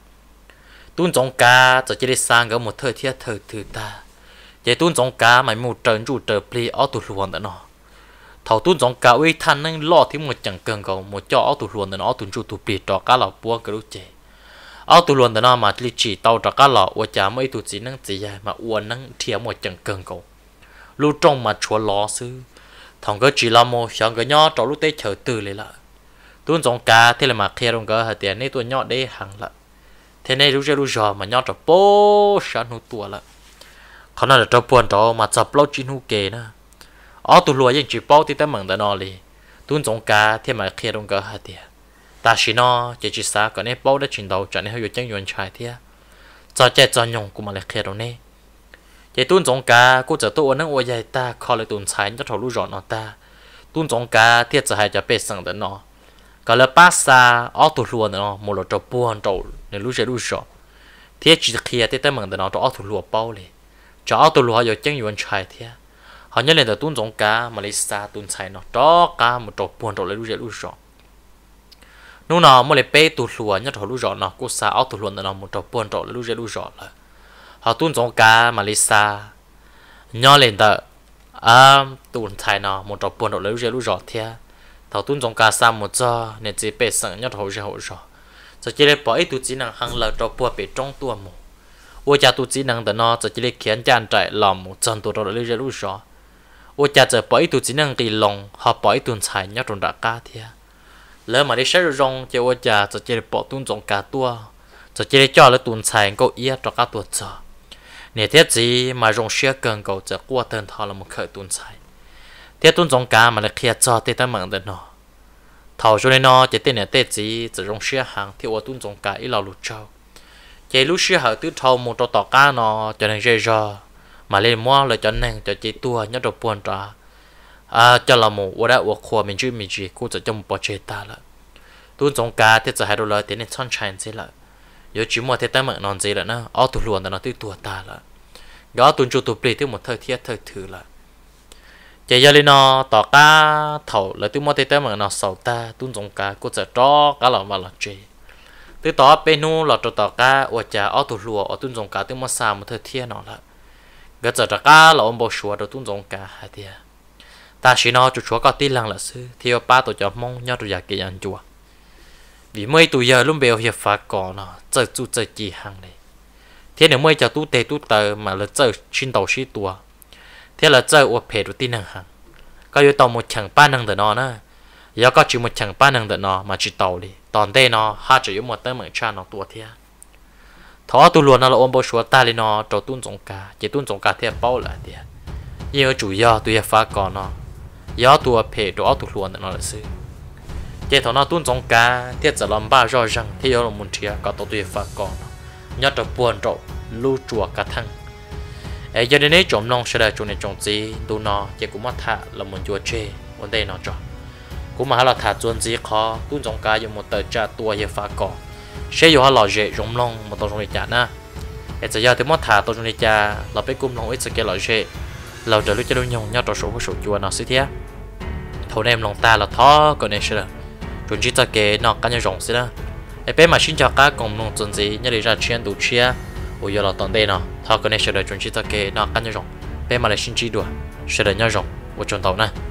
tuần giống cá cho chỉ để sang cái một thời thiết thời thứ ta chỉ tuần giống cá mà một trận chủ tờ ple ở tuần luôn là nó thầu tuần giống cá uy thanh năng lo thì một chẳng cần cầu một cho ở tuần luôn là nó tuần chủ tụ ple trò cá lọ buồn cái lúc chết ao tu luôn đó nó mà chỉ chỉ tàu trà cá lọ và chả mấy tu chỉ năng chỉ mà uốn năng thiệt một chẳng cần cầu lũ trong mà chúa lọ sư thằng cái chỉ là một sáng cái nhỏ trò lũ tê chờ từ lấy lại tuôn giống cá thế là mà kia đồng cái hạt tiền này tuôn nhỏ để hàng lại thế này lũ chơi lũ giờ mà nhỏ trò bố sáng hút tua lại khó nào là trò buồn trò mà chập lâu chín hút kề nữa ở tu lùa ยัง chỉ bao thì ta mừng đã nói đi tuôn giống cá thế mà kia đồng cái hạt tiền ta chỉ nó chỉ chỉ sa còn nè bao đã chuyển đầu cho nên hơi chân nhuận trái thia cho chơi cho nhung cũng mà lại khéo đâu nè chỉ tuôn giống cá cô chở tôi nâng ôi dạy ta khó lại tuôn trái nhất thầu lũ rõ nó ta tuôn giống cá thiết cho hai cho bé sang đến nó cả là ba sa ở tụ luôn nó một lọ trâu buồn trâu nên lũ sẽ lũ rõ thiết chỉ kia thiết tới mừng đến nó cho ở tụ lúa bao liền cho ở tụ lúa giờ chân nhuận trái thia họ nhớ lên từ tuôn giống cá mà lấy sa tuôn trái nó cho cá một trâu buồn trâu lại lũ sẽ lũ rõ nó nó mà lại bê tụ lúa nhất thọ lúa rõ nó cô sa áo tụ lúa nó một trò buồn trọ lúa rẻ lúa rõ là họ tuôn giống cá mà lấy sa nhớ lên tờ à tuôn thay nó một trò buồn trọ lúa rẻ lúa rõ thia thọ tuôn giống cá sa một cho nên chỉ bê sẵn nhất thọ rẻ hậu rõ sẽ chỉ là bỏ ít tụ chỉ năng hàng lợn trò buồn bê trong tua mù ôi cha tụ chỉ năng tờ nó sẽ chỉ là khiến chàng trại lòng một chân tụ trọ lúa rẻ lúa rõ ô cha giờ bỏ ít tụ chỉ năng kỳ lòng họ bỏ ít tuôn thay nhất trộn đã cá thia lỡ mà đi sẽ rong chơi qua già rồi chơi được bỏ tuôn rong cá tua rồi chơi cho lỡ tuôn xài câu ia cho cá tua chờ nè thiết gì mà rong xe cần cầu chờ qua tên thọ là một khởi tuôn xài thiết tuôn rong cá mà là kia cho tê ta mượn được nó thầu cho nên nó chỉ tên là tê gì rồi rong xe hàng thì qua tuôn rong cá, ít lầu lụt trâu chơi lúc xe hở tứ thầu một trò tọt cá nó cho nên chơi cho, mà lên mua là cho nên cho chơi tua nhớ đồ buồn trà 啊，叫老母，我来我哭，明句明句，故作就不接打了。都从家贴着还多了，天天穿穿子了，有周末贴单门弄子了呢，奥土ะ的那都多大了，搞ตุนจูตุปลีที่หมดเทเทียเทถือละจียลินอต่อก้าเถ่าแล้วตุ้มเตเตเหมือนนอสาตาตุ้นสงกากูจะจ้อกาหลอมาหลอเจตุ้ต่อเปนูหลอตัวต่อก้าอวดจะอ้อตุลัวอตุ้นสงกาตุ้มาสามเทอเทียนอละก็จะจ้ก้าหลอมบชัวตัวตุ้นสงกาฮะเดีย ta chỉ nói chú chúa có tin rằng là sư theo ba tổ cho mong nhau tụi giả kia ăn chùa vì mấy tụi giờ luôn bèo hiệp phá cỏ nó chơi chú chơi chỉ hàng này thế nếu mấy cho tu tề tu tờ mà là chơi xin tàu xí tua thế là chơi uổng phê tụi tin hàng hàng có yêu tàu một chẳng ba năng tờ nó nữa giờ có chỉ một chẳng ba năng tờ nó mà chỉ tàu đi toàn đây nó ha chỉ yêu một tấm mảng cha nó tua thế thọ tu luôn nó là ôm bao số ta lên nó cho tuôn giống cá chỉ tuôn giống cá thế bao là thế yêu chủ yếu tụi phá cỏ nó yếu tua phê đồ áo tụt luôn nó là sự chế thọ nó tuôn trong cá tiết giờ làm ba rõ ràng thì yếu là muốn chia có tổ tuyệt phạt con nhớ trở buồn trộn lưu chùa cả thăng ấy giờ đến ấy trộm nông sẽ là chỗ này trộm gì đồ nó chế cũng mất thà là muốn chùa chê vấn đề nó cho cũng mà là thà chuẩn gì khó tuôn trong cá dùng một tờ trả tua hiệp phạt con sẽ dùng hai lò dễ trộm nông một tổ trong này chả na ấy giờ thì mất thà tổ trong này chả là phải cung nông ít sẽ kia lò dễ lâu trở lúc cho đôi nhau nhau trò số của số chùa nó xí thế thôi em lòng ta là thó connection chuẩn chỉ ta kể nó cá nhân rộng xí đó em bé mà xin cho cá cùng nông tuần gì nhớ đi ra chuyện đủ chia ôi giờ là toàn đây nó thó connection rồi chuẩn chỉ ta kể nó cá nhân rộng bé mà lại xin chỉ đùa sẽ là nhau rộng của chuẩn tàu này